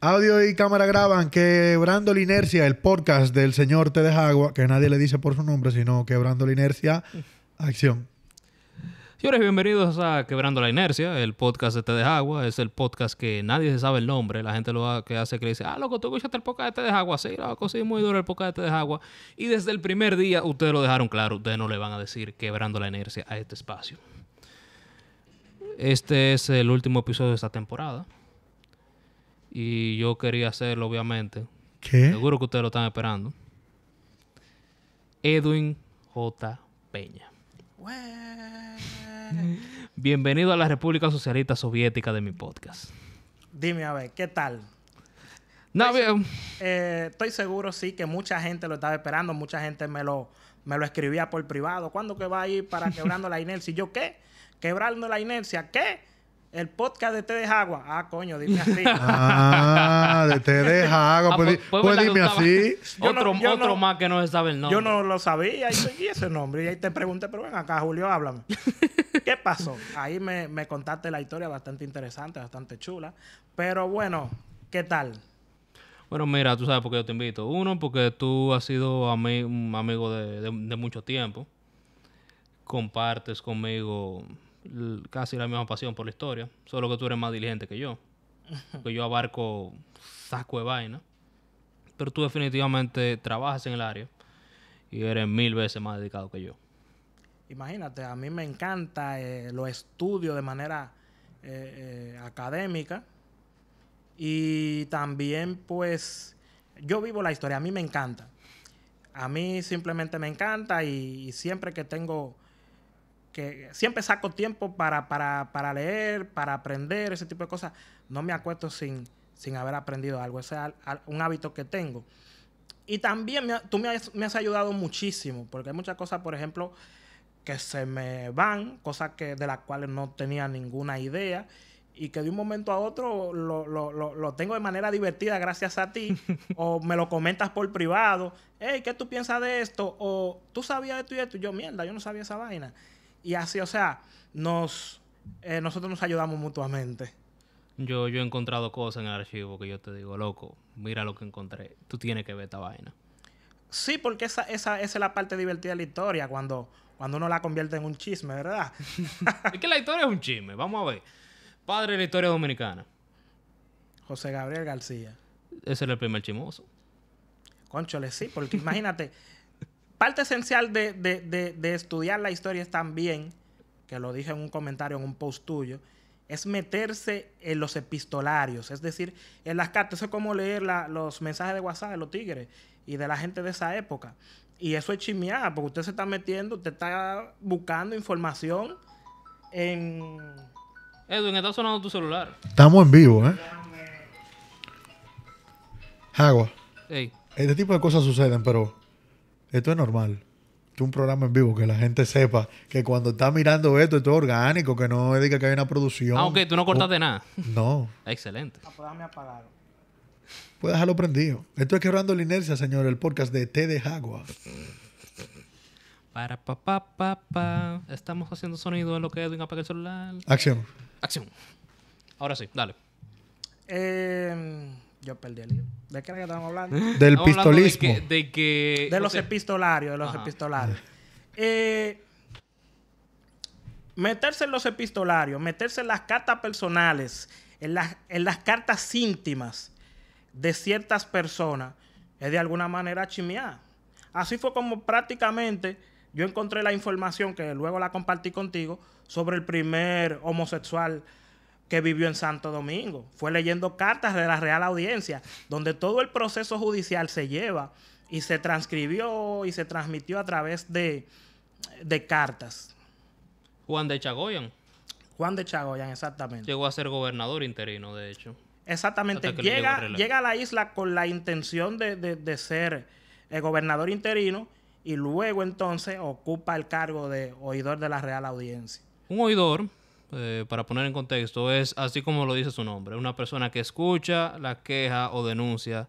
Audio y cámara graban Quebrando la Inercia, el podcast del señor Te deja agua, que nadie le dice por su nombre, sino Quebrando la Inercia, acción. Señores, bienvenidos a Quebrando la Inercia, el podcast de Te deja agua. Es el podcast que nadie se sabe el nombre. La gente lo que hace que le dice, ah, loco, tú escuchaste el podcast de Te deja agua. Sí, loco, sí, muy duro el podcast de Te deja agua. Y desde el primer día ustedes lo dejaron claro. Ustedes no le van a decir Quebrando la Inercia a este espacio. Este es el último episodio de esta temporada. Y yo quería hacerlo, obviamente. ¿Qué? Seguro que ustedes lo están esperando. Edwin J. Peña. Bienvenido a la República Socialista Soviética de mi podcast. Dime, a ver, ¿qué tal? No, eh, estoy, seguro, sí, que mucha gente lo estaba esperando. Mucha gente me lo, me lo escribía por privado. ¿Cuándo que va a ir para quebrando la inercia? ¿Y yo qué? quebrando la inercia. ¿Qué? El podcast de Te Deja Agua. Ah, coño, dime así. ah, de Te Deja Agua. Ah, pues, pues, pues, pues dime así. otro, más que no se sabe el nombre. Yo no lo sabía y, ese nombre. Y ahí te pregunté, pero ven acá, Julio, háblame. ¿Qué pasó? Ahí me, contaste la historia bastante interesante, bastante chula. Pero bueno, ¿qué tal? Bueno, mira, tú sabes por qué yo te invito. Uno, porque tú has sido un amigo de, mucho tiempo. Compartes conmigo casi la misma pasión por la historia, solo que tú eres más diligente que yo, que yo abarco saco de vaina, pero tú definitivamente trabajas en el área y eres mil veces más dedicado que yo. Imagínate, a mí me encanta, eh, lo estudio de manera eh, eh, académica y también pues yo vivo la historia, a mí me encanta. A mí simplemente me encanta y siempre que tengo que siempre saco tiempo para, leer, para aprender, ese tipo de cosas. No me acuesto sin, sin haber aprendido algo. Ese es un hábito que tengo. Y también tú me has, me has, ayudado muchísimo, porque hay muchas cosas, por ejemplo, que se me van, cosas que, de las cuales no tenía ninguna idea, y que de un momento a otro lo, tengo de manera divertida gracias a ti, o me lo comentas por privado, hey, ¿qué tú piensas de esto? O tú sabías de esto y esto, yo, mierda, yo no sabía esa vaina. Y así, o sea, nos, eh, nosotros nos ayudamos mutuamente. Yo, yo he encontrado cosas en el archivo que yo te digo, loco, mira lo que encontré. Tú tienes que ver esta vaina. Sí, porque esa, es la parte divertida de la historia, cuando, cuando uno la convierte en un chisme, ¿verdad? es que la historia es un chisme, vamos a ver. Padre de la historia dominicana. José Gabriel García. Ese era el primer chimoso. Conchole, sí, porque imagínate, parte esencial de, estudiar la historia es también, que lo dije en un comentario, en un post tuyo, es meterse en los epistolarios, es decir, en las cartas. Eso es como leer los mensajes de WhatsApp de los tigres y de la gente de esa época. Y eso es chimear, porque usted se está metiendo, usted está buscando información en... Edwin, está sonando tu celular. Estamos en vivo, ¿eh? Agua. Este tipo de cosas suceden, pero esto es normal. Esto es un programa en vivo, que la gente sepa que cuando está mirando esto, esto es orgánico, que no diga que hay una producción. Aunque ah, tú no oh, cortaste nada. No. Excelente. Puedes dejarlo prendido. Esto es Quebrando la Inercia, señor, el podcast de T de Jaguar. Para pa, pa, pa, Estamos haciendo sonido en lo que Edwin apaga el celular. Acción. Acción. Ahora sí, dale. Eh... Yo perdí el libro. ¿De qué era que hablando? Del estamos pistolismo. de, que, de, los epistolarios, de los epistolarios. Eh, meterse en los epistolarios, meterse en las cartas personales, en las, en las cartas íntimas de ciertas personas, es de alguna manera chimear. Así fue como prácticamente yo encontré la información que luego la compartí contigo sobre el primer homosexual que vivió en Santo Domingo. Fue leyendo cartas de la Real Audiencia, donde todo el proceso judicial se lleva y se transcribió y se transmitió a través de, cartas. Juan de Chagoyan. Juan de Chagoyan, exactamente. Llegó a ser gobernador interino, de hecho. Exactamente. Llega, llega a la isla con la intención de, ser el eh, gobernador interino y luego entonces ocupa el cargo de oidor de la Real Audiencia. Un oidor eh, para poner en contexto, es así como lo dice su nombre, una persona que escucha la queja o denuncia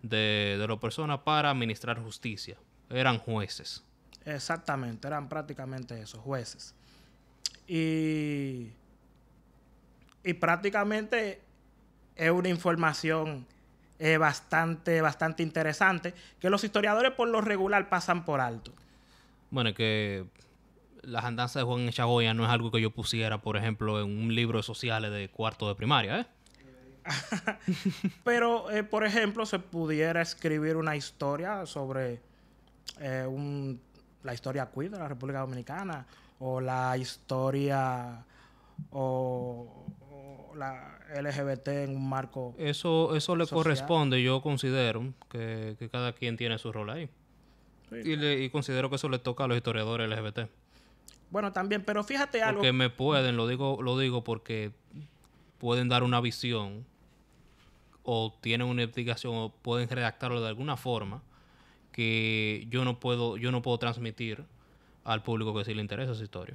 de, de la persona para administrar justicia. Eran jueces. Exactamente, eran prácticamente esos jueces. Y, prácticamente es una información eh, bastante, bastante interesante que los historiadores por lo regular pasan por alto. Bueno, que las andanzas de Juan Echagoya no es algo que yo pusiera, por ejemplo, en un libro de sociales de cuarto de primaria, ¿eh? Pero, eh, por ejemplo, se pudiera escribir una historia sobre eh, un, la historia queer de la República Dominicana o la historia o, la LGBT en un marco. Eso, eso le corresponde, yo considero que, cada quien tiene su rol ahí. y, le, y considero que eso le toca a los historiadores LGBT. Bueno, también, pero fíjate algo. Porque me pueden, lo digo, lo digo porque pueden dar una visión o tienen una investigación, o pueden redactarlo de alguna forma que yo no puedo, yo no puedo transmitir al público que sí le interesa esa historia.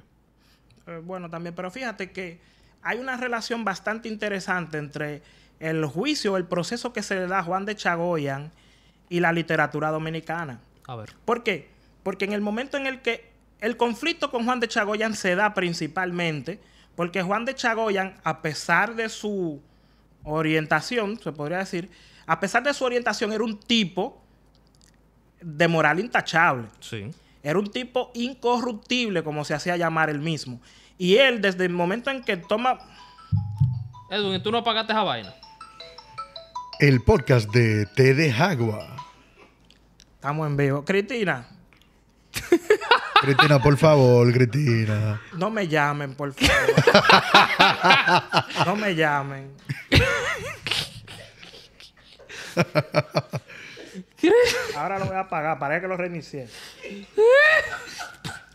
Eh, bueno, también, pero fíjate que hay una relación bastante interesante entre el juicio, el proceso que se le da a Juan de Chagoyan y la literatura dominicana. A ver. ¿Por qué? Porque en el momento en el que el conflicto con Juan de Chagoyan se da principalmente porque Juan de Chagoyan, a pesar de su orientación, se podría decir, a pesar de su orientación, era un tipo de moral intachable. Sí. Era un tipo incorruptible, como se hacía llamar él mismo. Y él, desde el momento en que toma. Edwin, tú no apagaste esa vaina. El podcast de T de Jagua. Estamos en vivo. Cristina. Cristina, por favor, Cristina. No me llamen, por favor. no me llamen. Ahora lo voy a apagar, Parece que lo reinicié.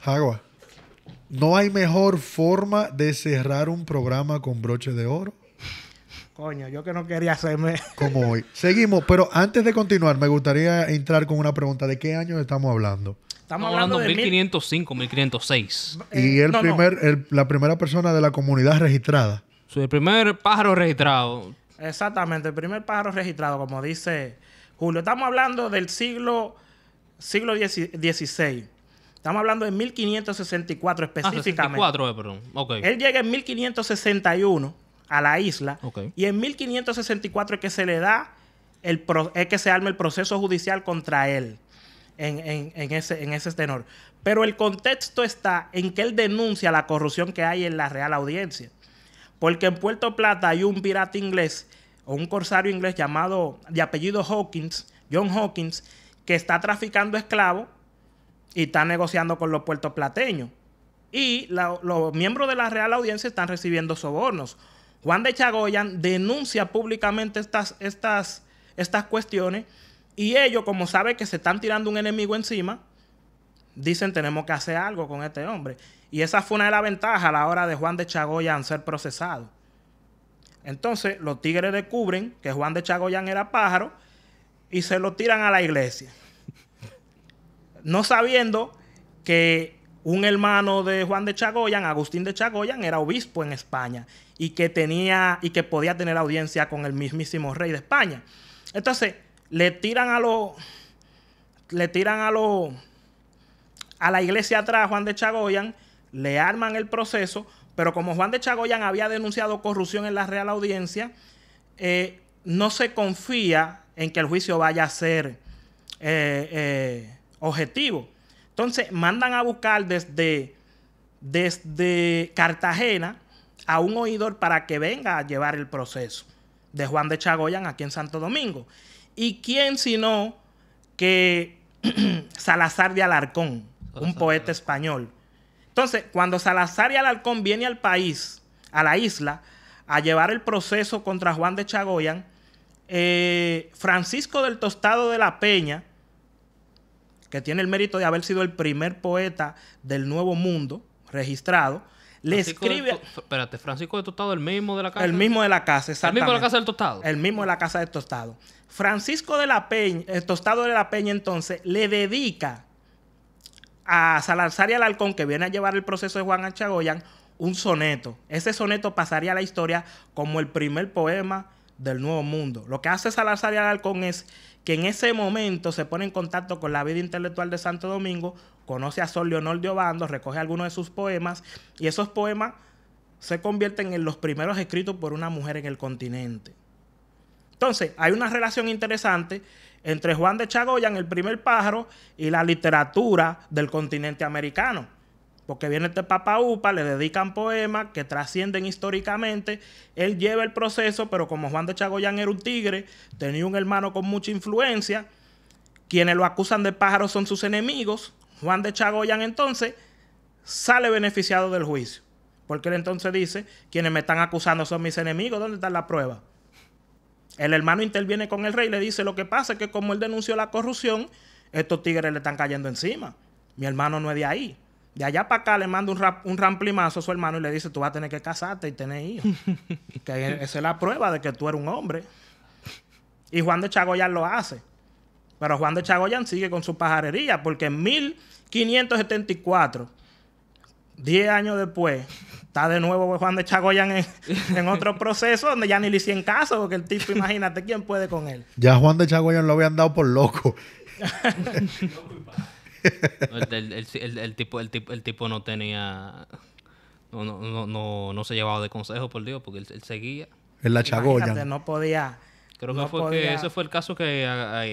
Agua. No hay mejor forma de cerrar un programa con broche de oro. Coño, yo que no quería hacerme. Como hoy. Seguimos, pero antes de continuar, me gustaría entrar con una pregunta. ¿De qué año estamos hablando? Estamos hablando, de 1505, 1506. Eh, y el primer, la primera persona de la comunidad registrada. Su el primer pájaro registrado. Exactamente, el primer pájaro registrado, como dice Julio. Estamos hablando del siglo siglo XVI. Estamos hablando de 1564 ah, específicamente. Ah, perdón. Okay. Él llega en 1561 a la isla okay. y en 1564 es que se le da el pro es que se arma el proceso judicial contra él en, ese, en tenor. Pero el contexto está en que él denuncia la corrupción que hay en la Real Audiencia. Porque en Puerto Plata hay un pirata inglés o un corsario inglés llamado de apellido Hawkins, John Hawkins, que está traficando esclavos y está negociando con los puertoplateños. Y los miembros de la Real Audiencia están recibiendo sobornos. Juan de Chagoyan denuncia públicamente estas cuestiones y ellos, como saben que se están tirando un enemigo encima, dicen tenemos que hacer algo con este hombre. Y esa fue una de las ventajas a la hora de Juan de Chagoyan ser procesado. Entonces los tigres descubren que Juan de Chagoyan era pájaro y se lo tiran a la iglesia. No sabiendo que un hermano de Juan de Chagoyan, Agustín de Chagoyan, era obispo en España y que tenía y que podía tener audiencia con el mismísimo rey de España. Entonces, le tiran a los. Le tiran a los. A la iglesia atrás, Juan de Chagoyan, le arman el proceso, pero como Juan de Chagoyan había denunciado corrupción en la Real Audiencia, eh, no se confía en que el juicio vaya a ser eh, eh, objetivo. Entonces, mandan a buscar desde, desde Cartagena a un oidor para que venga a llevar el proceso de Juan de Chagoyan aquí en Santo Domingo. ¿Y quién sino que Salazar de Alarcón, un poeta español? Entonces, cuando Salazar de Alarcón viene al país, a la isla, a llevar el proceso contra Juan de Chagoyan, eh, Francisco del Tostado de la Peña, que tiene el mérito de haber sido el primer poeta del Nuevo Mundo registrado, le escribe. espérate, Francisco de Tostado, el mismo de la casa. El mismo de la casa, exactamente. El mismo de la casa del Tostado. El mismo de la casa del Tostado. Francisco de la Peña, el Tostado de la Peña, entonces, le dedica a Salazar y Alarcón, que viene a llevar el proceso de Juan Achagoyan, un soneto. Ese soneto pasaría a la historia como el primer poema del Nuevo Mundo. Lo que hace Salazar y Alarcón es que en ese momento se pone en contacto con la vida intelectual de Santo Domingo, conoce a Sol Leonor de Obando, recoge algunos de sus poemas y esos poemas se convierten en los primeros escritos por una mujer en el continente. Entonces, hay una relación interesante entre Juan de Chagoya en el primer pájaro y la literatura del continente americano porque viene este Papa Upa, le dedican poemas que trascienden históricamente. Él lleva el proceso, pero como Juan de Chagoyán era un tigre, tenía un hermano con mucha influencia. Quienes lo acusan de pájaro son sus enemigos. Juan de Chagoyán entonces sale beneficiado del juicio. Porque él entonces dice, quienes me están acusando son mis enemigos, ¿dónde está la prueba? El hermano interviene con el rey y le dice, lo que pasa es que como él denunció la corrupción, estos tigres le están cayendo encima. Mi hermano no es de ahí. De allá para acá le manda un, ramplimazo a su hermano y le dice, tú vas a tener que casarte y tener hijos. que esa es la prueba de que tú eres un hombre. Y Juan de Chagoyan lo hace. Pero Juan de Chagoyan sigue con su pajarería porque en 1574, 10 años después, está de nuevo Juan de Chagoyan en, en, otro proceso donde ya ni le hicieron caso porque el tipo, imagínate, ¿quién puede con él? Ya Juan de Chagoyan lo habían dado por loco. El, tipo, no tenía. No, no, no, no, se llevaba de consejo, por Dios, porque él, seguía. En la no podía. Creo que, fue que ese fue el caso que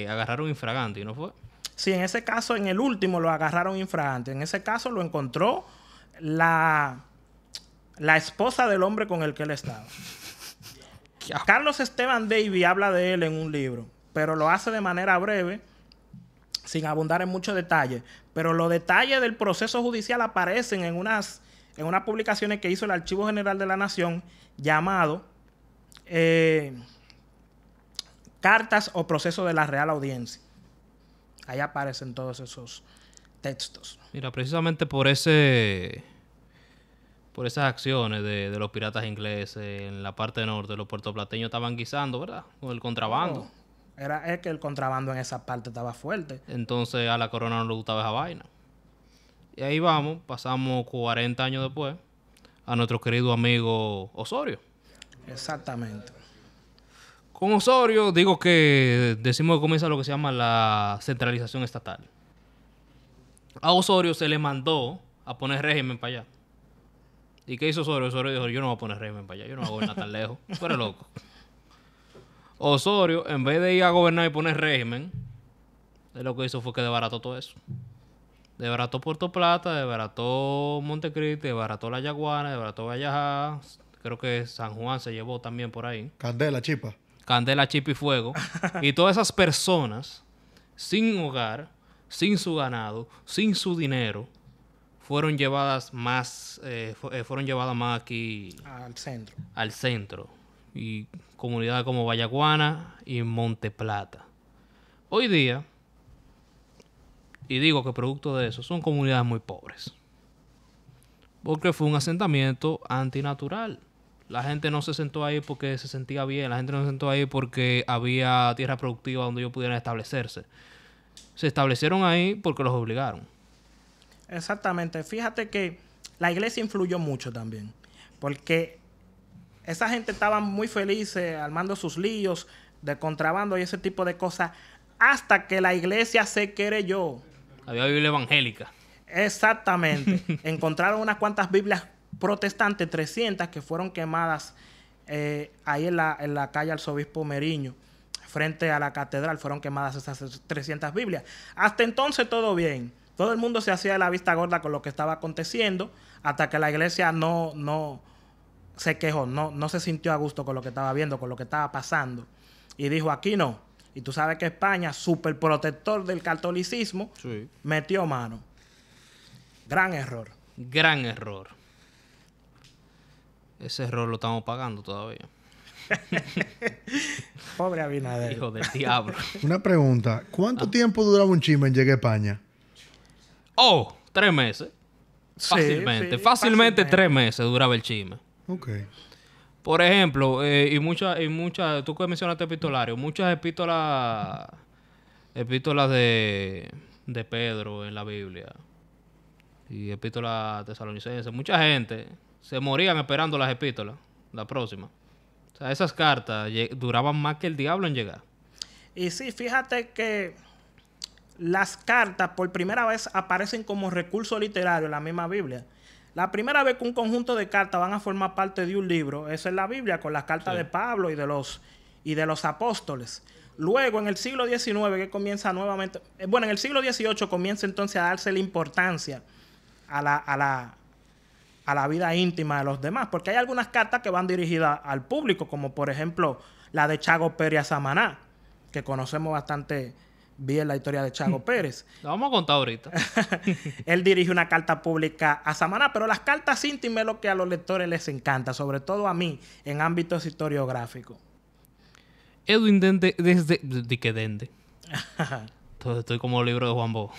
agarraron infragante, ¿y ¿no fue? Sí, en ese caso, en el último lo agarraron infragante. En ese caso lo encontró la, la esposa del hombre con el que él estaba. Carlos Esteban Davy habla de él en un libro, pero lo hace de manera breve sin abundar en muchos detalles, pero los detalles del proceso judicial aparecen en unas, en unas publicaciones que hizo el Archivo General de la Nación llamado eh, Cartas o Proceso de la Real Audiencia. Ahí aparecen todos esos textos. Mira, precisamente por ese por esas acciones de, los piratas ingleses en la parte norte, los puertoplateños estaban guisando, ¿verdad? Con el contrabando. Oh. Era es que el contrabando en esa parte estaba fuerte. Entonces a la corona no le gustaba esa vaina. Y ahí vamos, pasamos 40 años después, a nuestro querido amigo Osorio. Exactamente. Con Osorio digo que decimos que comienza lo que se llama la centralización estatal. A Osorio se le mandó a poner régimen para allá. ¿Y qué hizo Osorio? Osorio dijo, yo no voy a poner régimen para allá, yo no voy a tan lejos. fuera loco. Osorio, en vez de ir a gobernar y poner régimen, él lo que hizo fue que desbarató todo eso. Debarató Puerto Plata, desbarató Montecristi, desbarató La Yaguana, desbarató Vallajá. Creo que San Juan se llevó también por ahí. Candela, Chipa. Candela, Chipa y Fuego. y todas esas personas sin hogar, sin su ganado, sin su dinero, fueron llevadas más, eh, eh, fueron llevadas más aquí. Al centro. Al centro. Y comunidades como Vallaguana y Monte Plata. Hoy día, y digo que producto de eso, son comunidades muy pobres. Porque fue un asentamiento antinatural. La gente no se sentó ahí porque se sentía bien, la gente no se sentó ahí porque había tierra productiva donde ellos pudieran establecerse. Se establecieron ahí porque los obligaron. Exactamente. Fíjate que la iglesia influyó mucho también. Porque esa gente estaba muy feliz eh, armando sus líos de contrabando y ese tipo de cosas hasta que la iglesia se yo Había Biblia evangélica. Exactamente. Encontraron unas cuantas Biblias protestantes, 300, que fueron quemadas eh, ahí en la, en la calle Arzobispo Meriño, frente a la catedral, fueron quemadas esas 300 Biblias. Hasta entonces todo bien. Todo el mundo se hacía la vista gorda con lo que estaba aconteciendo, hasta que la iglesia no, no, se quejó, no, no se sintió a gusto con lo que estaba viendo, con lo que estaba pasando. Y dijo, aquí no. Y tú sabes que España, súper protector del catolicismo, metió mano. Gran error. Gran error. Ese error lo estamos pagando todavía. Pobre Abinader. Hijo del diablo. Una pregunta. ¿Cuánto ah. tiempo duraba un chisme en llegar a España? Oh, tres meses. Fácilmente. fácilmente, fácilmente, tres meses duraba el chisme. Ok. Por ejemplo, eh, y muchas, y muchas, tú que mencionaste epistolario, muchas epístolas, epístolas de, de Pedro en la Biblia y epístolas tesalonicenses, mucha gente se morían esperando las epístolas, la próxima. O sea, esas cartas duraban más que el diablo en llegar. Y sí, fíjate que las cartas por primera vez aparecen como recurso literario en la misma Biblia. La primera vez que un conjunto de cartas van a formar parte de un libro, eso es la Biblia, con las cartas de Pablo y de los y de los apóstoles. Luego, en el siglo XIX, que comienza nuevamente, eh, bueno, en el siglo XVIII comienza entonces a darse la importancia a la, a la, a la vida íntima de los demás, porque hay algunas cartas que van dirigidas al público, como por ejemplo la de Chago Peria Samaná, que conocemos bastante bien la historia de Chago Pérez. Lo vamos a contar ahorita. Él dirige una carta pública a Samaná, pero las cartas íntimas es lo que a los lectores les encanta, sobre todo a mí, en ámbitos historiográficos. Edwin Dende, desde. ¿De qué Dende? Entonces estoy como el libro de Juan Bo.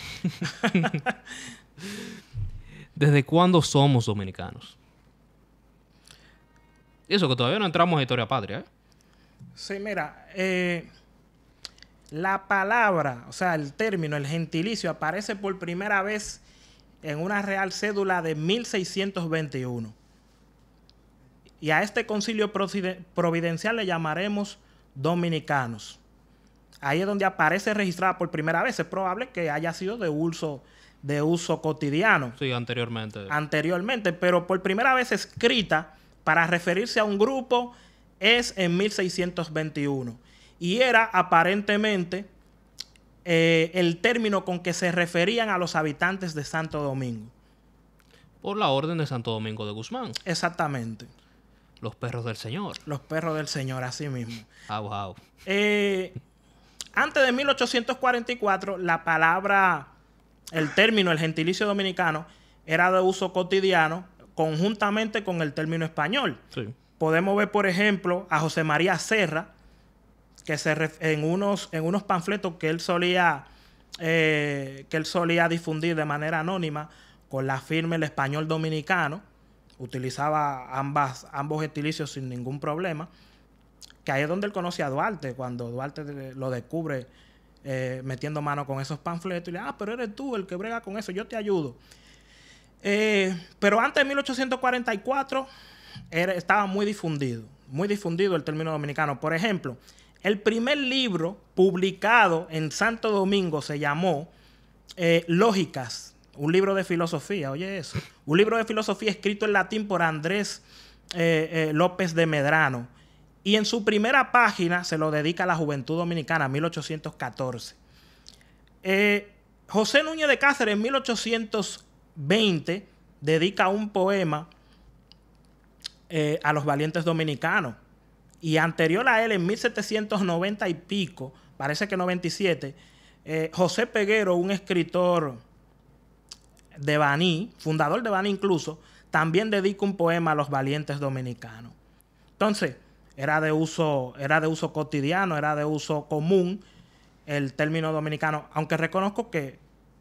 ¿Desde cuándo somos dominicanos? eso que todavía no entramos en historia patria. ¿eh? Sí, mira. Eh... La palabra, o sea, el término, el gentilicio, aparece por primera vez en una real cédula de 1621. Y a este concilio providencial le llamaremos dominicanos. Ahí es donde aparece registrada por primera vez. Es probable que haya sido de uso, de uso cotidiano. Sí, anteriormente. Anteriormente, pero por primera vez escrita para referirse a un grupo es en 1621 y era aparentemente eh, el término con que se referían a los habitantes de Santo Domingo. Por la orden de Santo Domingo de Guzmán. Exactamente. Los perros del Señor. Los perros del Señor, así mismo. Au, wow eh, antes de 1844, la palabra, el término, el gentilicio dominicano, era de uso cotidiano conjuntamente con el término español. Podemos ver, por ejemplo, a José María Serra, que se en unos, en unos panfletos que él solía eh, que él solía difundir de manera anónima con la firma El Español Dominicano. Utilizaba ambas, ambos estilicios sin ningún problema. Que ahí es donde él conoce a Duarte, cuando Duarte lo descubre eh, metiendo mano con esos panfletos. Y le ah, pero eres tú el que brega con eso, yo te ayudo. Eh, pero antes de 1844 estaba muy difundido, muy difundido el término dominicano. Por ejemplo, el primer libro publicado en Santo Domingo se llamó eh, Lógicas, un libro de filosofía, oye eso, un libro de filosofía escrito en latín por Andrés eh, eh, López de Medrano. Y en su primera página se lo dedica a la juventud dominicana, 1814. José Núñez de Cáceres, en 1820, dedica un poema a los valientes dominicanos y anterior a él, en 1790 y pico, parece que 97, eh, José Peguero, un escritor de Baní, fundador de Baní incluso, también dedica un poema a los valientes dominicanos. Entonces, era de uso, era de uso cotidiano, era de uso común el término dominicano, aunque reconozco que,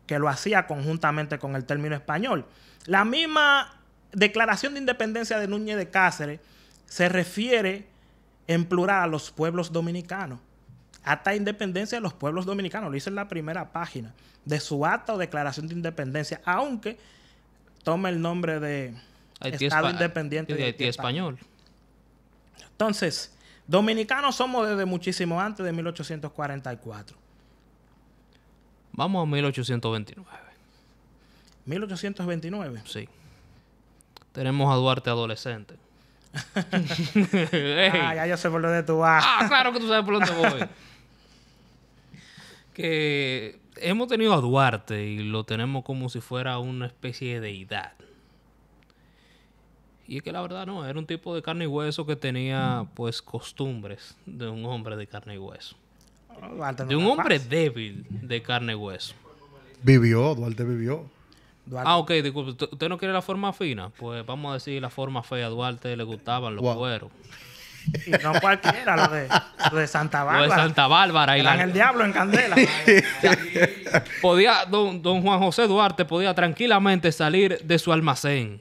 que lo hacía conjuntamente con el término español. La misma declaración de independencia de Núñez de Cáceres se refiere en plural a los pueblos dominicanos. Acta de independencia de los pueblos dominicanos, lo dice en la primera página de su acta o declaración de independencia, aunque tome el nombre de Estado Independiente de Haití, español. Entonces, dominicanos somos desde muchísimo antes de 1844. Vamos a 1829. 1829. Sí. Tenemos a Duarte adolescente. Ah, ya yo sé por Ah, claro que tú sabes por dónde voy. que hemos tenido a Duarte y lo tenemos como si fuera una especie de deidad. Y es que la verdad no, era un tipo de carne y hueso que tenía pues costumbres de un hombre de carne y hueso. Oh, de un hombre débil de carne y hueso. Vivió, Duarte vivió. Ah, ok, disculpe. ¿Usted no quiere la forma fina? Pues vamos a decir la forma fea. A Duarte le gustaban los wow. Y no cualquiera, lo de, Santa Bárbara. de Santa Bárbara. Y la... el diablo en candela. podía, don, don Juan José Duarte podía tranquilamente salir de su almacén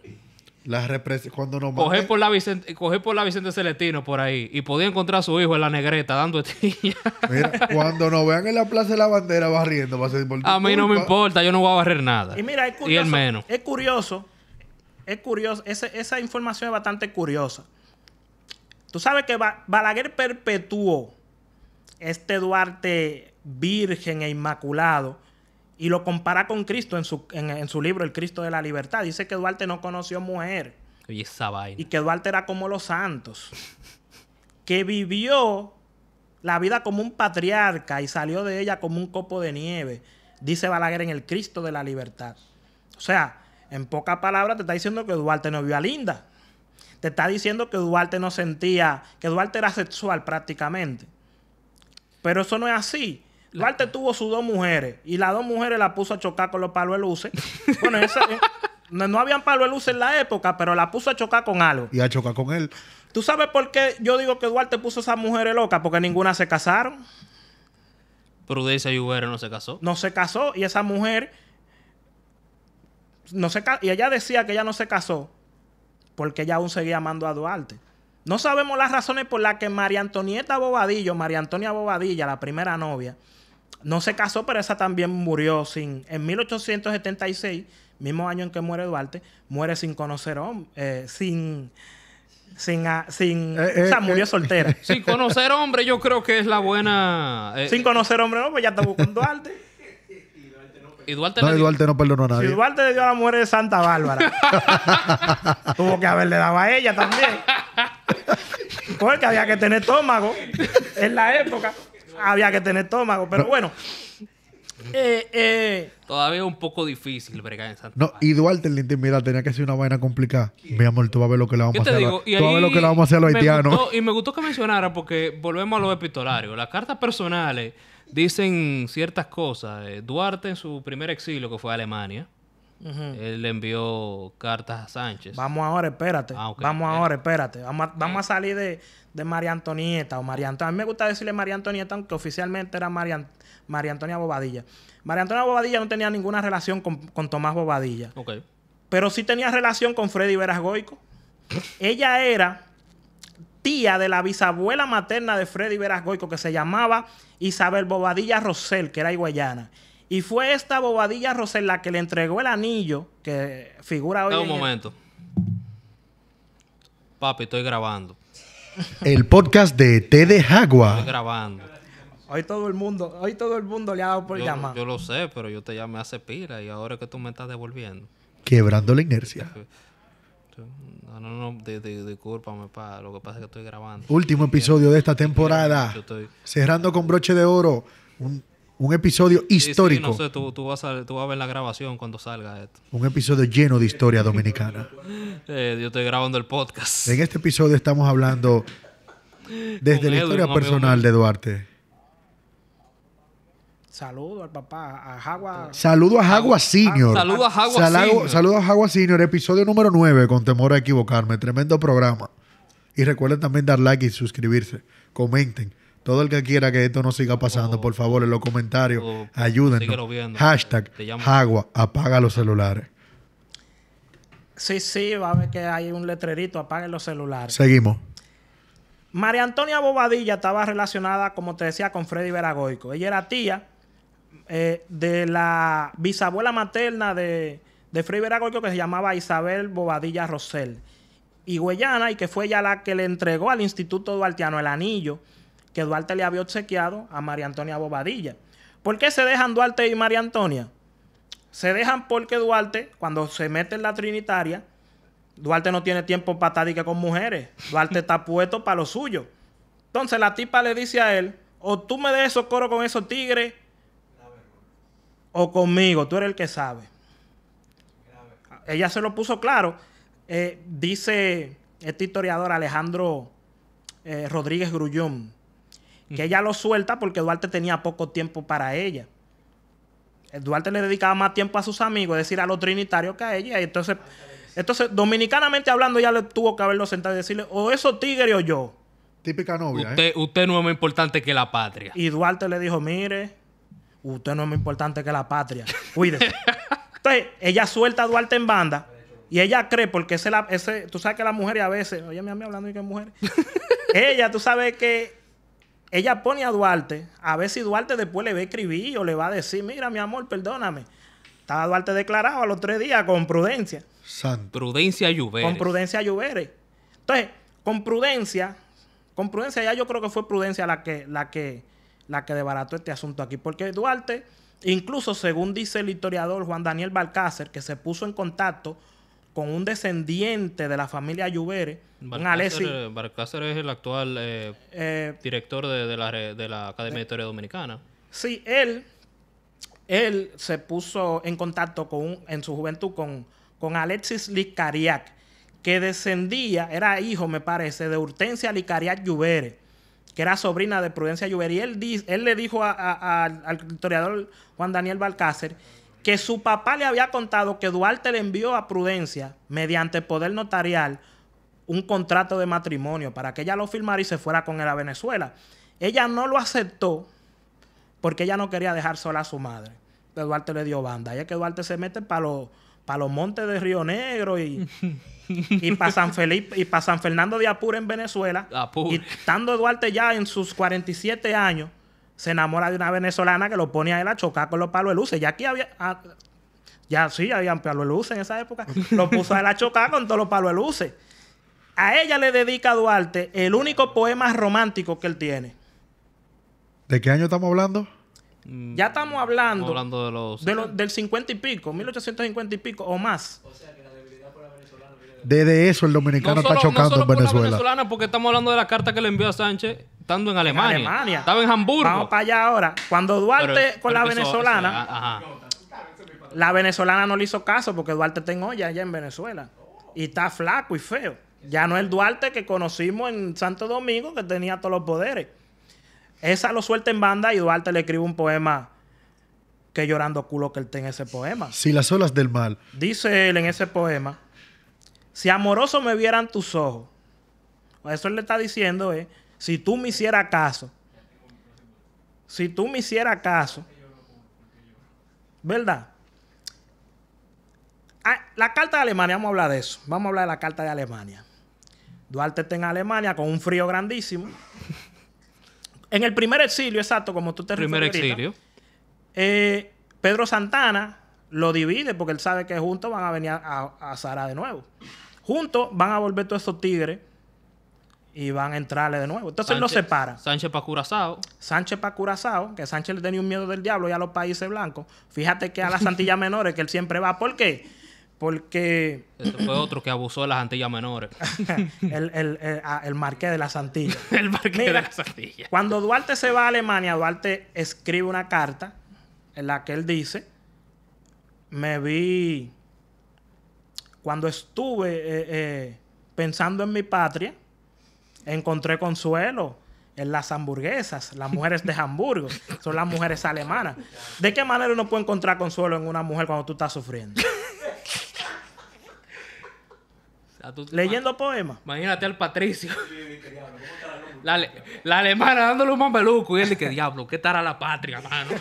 la cuando coger por la Vicente, coger por la Vicente Celestino por ahí y podía encontrar a su hijo en la negreta dando estilla. cuando nos vean en la Plaza de la Bandera barriendo, va a ser importante. A mí no me importa, yo no voy a barrer nada. Y mira, es curioso. Es curioso. esa información es bastante curiosa. Tú sabes que Balaguer perpetuó este Duarte virgen e inmaculado y lo compara con Cristo en su, libro El Cristo de la Libertad. Dice que Duarte no conoció mujer. Y, y que Duarte era como los santos. que vivió la vida como un patriarca y salió de ella como un copo de nieve. Dice Balaguer en El Cristo de la Libertad. O sea, en pocas palabras te está diciendo que Duarte no vio a Linda. Te está diciendo que Duarte no sentía, que Duarte era sexual prácticamente. Pero eso no es así. Duarte ah. tuvo sus dos mujeres y las dos mujeres la puso a chocar con los palos de luces. Bueno, eh, no, habían palos de luces en la época, pero la puso a chocar con algo. Y a chocar con él. ¿Tú sabes por qué yo digo que Duarte puso esas mujeres locas? Porque ninguna se casaron. Prudencia Uber no se casó. No se casó y esa mujer no se y ella decía que ella no se casó porque ella aún seguía amando a Duarte. No sabemos las razones por las que María Antonieta Bobadillo, María Antonia Bobadilla, la primera novia, no se casó, pero esa también murió sin. En 1876, mismo año en que muere Duarte, muere sin conocer hombre, eh, sin. Sin, sin eh, o eh, murió soltera. Sin conocer hombre, yo creo que es la buena. Sin conocer hombre, no, pues ya está con Duarte. Y Duarte, no, Duarte perdonó a nadie. Duarte le dio a la mujer de Santa Bárbara, tuvo que haberle dado a ella también. Porque había que tener estómago en la época había que tener estómago, pero bueno. Eh, eh, Todavía es Todavía un poco difícil bregar en Santa No, y Duarte en la intimidad tenía que ser una vaina complicada. Mi amor, tú vas a ver lo que le vamos a hacer. a, los haitianos. y me gustó que mencionara porque volvemos a los epistolarios. Las cartas personales dicen ciertas cosas. Eh, Duarte en su primer exilio, que fue a Alemania, él le envió cartas a Sánchez. Vamos ahora, espérate. Ah, vamos eh. ahora, espérate. Vamos a, eh. salir de, María Antonieta o María A mí me gusta decirle María Antonieta, aunque oficialmente era María, María Antonia Bobadilla. María Antonia Bobadilla no tenía ninguna relación con, Tomás Bobadilla. Okay. Pero sí tenía relación con Freddy Veras Goico. Ella era tía de la bisabuela materna de Freddy Veras Goico, que se llamaba Isabel Bobadilla Rosell, que era higüeyana. Y fue esta bobadilla Rosel la que le entregó el anillo que figura hoy. un momento. Papi, estoy grabando. El podcast de T de Jagua. Estoy grabando. Hoy todo el mundo, hoy todo el mundo le ha dado por yo, llamar. Yo lo sé, pero yo te llamé hace pira y ahora es que tú me estás devolviendo. Quebrando la inercia. No, no, no, discúlpame, pa. Lo que pasa es que estoy grabando. Último episodio de esta temporada. Cerrando con broche de oro. Un un episodio histórico. no sé, tú, vas a, ver la grabación cuando salga esto. Un episodio lleno de historia dominicana. Eh, yo estoy grabando el podcast. En este episodio estamos hablando desde la historia personal de Duarte. Saludo al papá, a Jagua. Saludo a Jagua ah, Senior. Saludo a Jagua Senior. Saludo a Jagua Senior, episodio número 9, con temor a equivocarme. Tremendo programa. Y recuerden también dar like y suscribirse. Comenten. Todo el que quiera que esto no siga pasando, oh. por favor, en los comentarios, oh. Hashtag Agua, apaga los celulares. Sí, sí, va a ver que hay un letrerito, apaga los celulares. Seguimos. María Antonia Bobadilla estaba relacionada, como te decía, con Freddy Veragoico. Ella era tía eh, de la bisabuela materna de, de Freddy Veragoico que se llamaba Isabel Bobadilla Rosell. Y Guayana, y que fue ella la que le entregó al Instituto Duartiano el anillo que Duarte le había obsequiado a María Antonia Bobadilla. ¿Por qué se dejan Duarte y María Antonia? Se dejan porque Duarte, cuando se mete en la Trinitaria, Duarte no tiene tiempo para con mujeres. Duarte está puesto para lo suyo. Entonces la tipa le dice a él, o tú me des esos coros con esos tigres, o conmigo, tú eres el que sabe. Ella se lo puso claro. Eh, dice este historiador Alejandro eh, Rodríguez Grullón, que ella lo suelta porque Duarte tenía poco tiempo para ella. Eh, Duarte le dedicaba más tiempo a sus amigos, es decir, a los trinitarios que a ella. Y entonces, entonces, dominicanamente hablando, ya le tuvo que haberlo sentado y decirle, o eso tigre o yo. Típica novia. ¿eh? Usted, usted no es más importante que la patria. Y Duarte le dijo, mire, usted no es más importante que la patria. Cuídese. entonces, ella suelta a Duarte en banda. Y ella cree, porque la, tú sabes que las mujeres a veces, oye, mi amiga hablando de qué mujeres. ella, tú sabes que ella pone a Duarte, a ver si Duarte después le va a escribir o le va a decir, mira, mi amor, perdóname. Estaba Duarte declarado a los tres días con prudencia. San Prudencia Lluveres. Con prudencia Lluveres. Entonces, con prudencia, con prudencia ya yo creo que fue prudencia la que, la que, la que debarató este asunto aquí. Porque Duarte, incluso según dice el historiador Juan Daniel Balcácer, que se puso en contacto con un descendiente de la familia Lluvere, un Alexis. Eh, Barcácer es el actual eh, eh, director de, la, de la Academia de Historia Dominicana. Sí, él, él se puso en contacto con en su juventud con, con Alexis Licariac, que descendía, era hijo, me parece, de Hortensia Licariac Lluvere, que era sobrina de Prudencia Lluvere. Y él, le dijo al historiador Juan Daniel Balcácer que su papá le había contado que Duarte le envió a Prudencia, mediante poder notarial, un contrato de matrimonio para que ella lo firmara y se fuera con él a Venezuela. Ella no lo aceptó porque ella no quería dejar sola a su madre. Pero Duarte le dio banda. Y es que Duarte se mete para los, montes de Río Negro y, para San Felipe y Fernando de Apure en Venezuela. Y estando Duarte ya en sus 47 años, se enamora de una venezolana que lo pone a él a chocar con los palos de luces. Ya aquí había. Ah, ya sí, habían palos de luces en esa época. Lo puso a él a chocar con todos los palos de luces. A ella le dedica Duarte el único poema romántico que él tiene. ¿De qué año estamos hablando? Mm, ya estamos hablando, estamos hablando de los... del 50 y pico, 1850 y pico o más. O sea, que la desde eso el dominicano no está chocando no solo en Venezuela. Por la venezolana porque estamos hablando de la carta que le envió a Sánchez estando en Alemania. Estaba en Hamburgo. Vamos para allá ahora. Cuando Duarte con la venezolana. La venezolana no le hizo caso porque Duarte tengo ya olla allá en Venezuela. Y está flaco y feo. Ya no es el Duarte que conocimos en Santo Domingo que tenía todos los poderes. Esa lo suelta en banda y Duarte le escribe un poema que llorando culo que él tiene ese poema. Si las olas del mal. Dice él en ese poema, si amoroso me vieran tus ojos. Eso él le está diciendo, eh, si tú me hicieras caso, si tú me hicieras caso, ¿verdad? Ah, la carta de Alemania, vamos a hablar de eso. Vamos a hablar de la carta de Alemania. Duarte está en Alemania con un frío grandísimo. en el primer exilio, exacto, como tú te Primer exilio. Eh, Pedro Santana lo divide porque él sabe que juntos van a venir a, a Sara de nuevo. Juntos van a volver todos esos tigres y van a entrarle de nuevo. Entonces lo él separa. Sánchez para Curazao. Sánchez para Curazao, que Sánchez le tenía un miedo del diablo y a los países blancos. Fíjate que a las Antillas Menores, que él siempre va. ¿Por qué? Porque. ese fue otro que abusó de las Antillas Menores. el, ah, el, marqués de las Antillas. el marqués de las Antillas. Cuando Duarte se va a Alemania, Duarte escribe una carta en la que él dice: Me vi. Cuando estuve eh, eh, pensando en mi patria encontré consuelo en las hamburguesas, las mujeres de Hamburgo, son las mujeres alemanas. ¿De qué manera uno puede encontrar consuelo en una mujer cuando tú estás sufriendo? Leyendo poemas. Imagínate al Patricio. La, alemana dándole un mameluco. y él dice, diablo, ¿qué estará la patria, mano?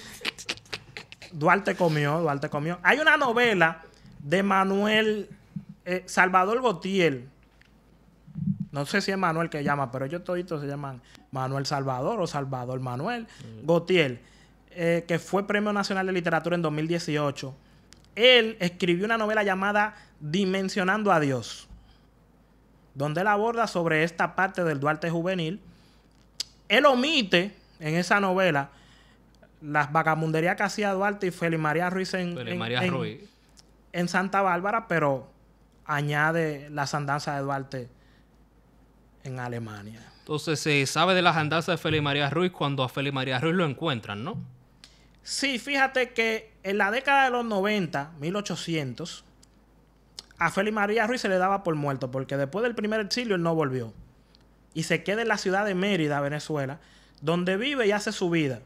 Duarte comió, Duarte comió. Hay una novela de Manuel eh, Salvador Gautier... No sé si es Manuel que llama, pero ellos toditos se llaman Manuel Salvador o Salvador Manuel mm. Gotiel, eh, que fue Premio Nacional de Literatura en 2018. Él escribió una novela llamada Dimensionando a Dios, donde él aborda sobre esta parte del Duarte juvenil. Él omite en esa novela las vagamunderías que hacía Duarte y Félix María Ruiz en, en Santa Bárbara, pero añade las andanzas de Duarte en Alemania. Entonces se sabe de las andanzas de Félix María Ruiz cuando a Félix María Ruiz lo encuentran, ¿no? Sí, fíjate que en la década de los 90, 1800, a Félix María Ruiz se le daba por muerto porque después del primer exilio él no volvió. Y se queda en la ciudad de Mérida, Venezuela, donde vive y hace su vida.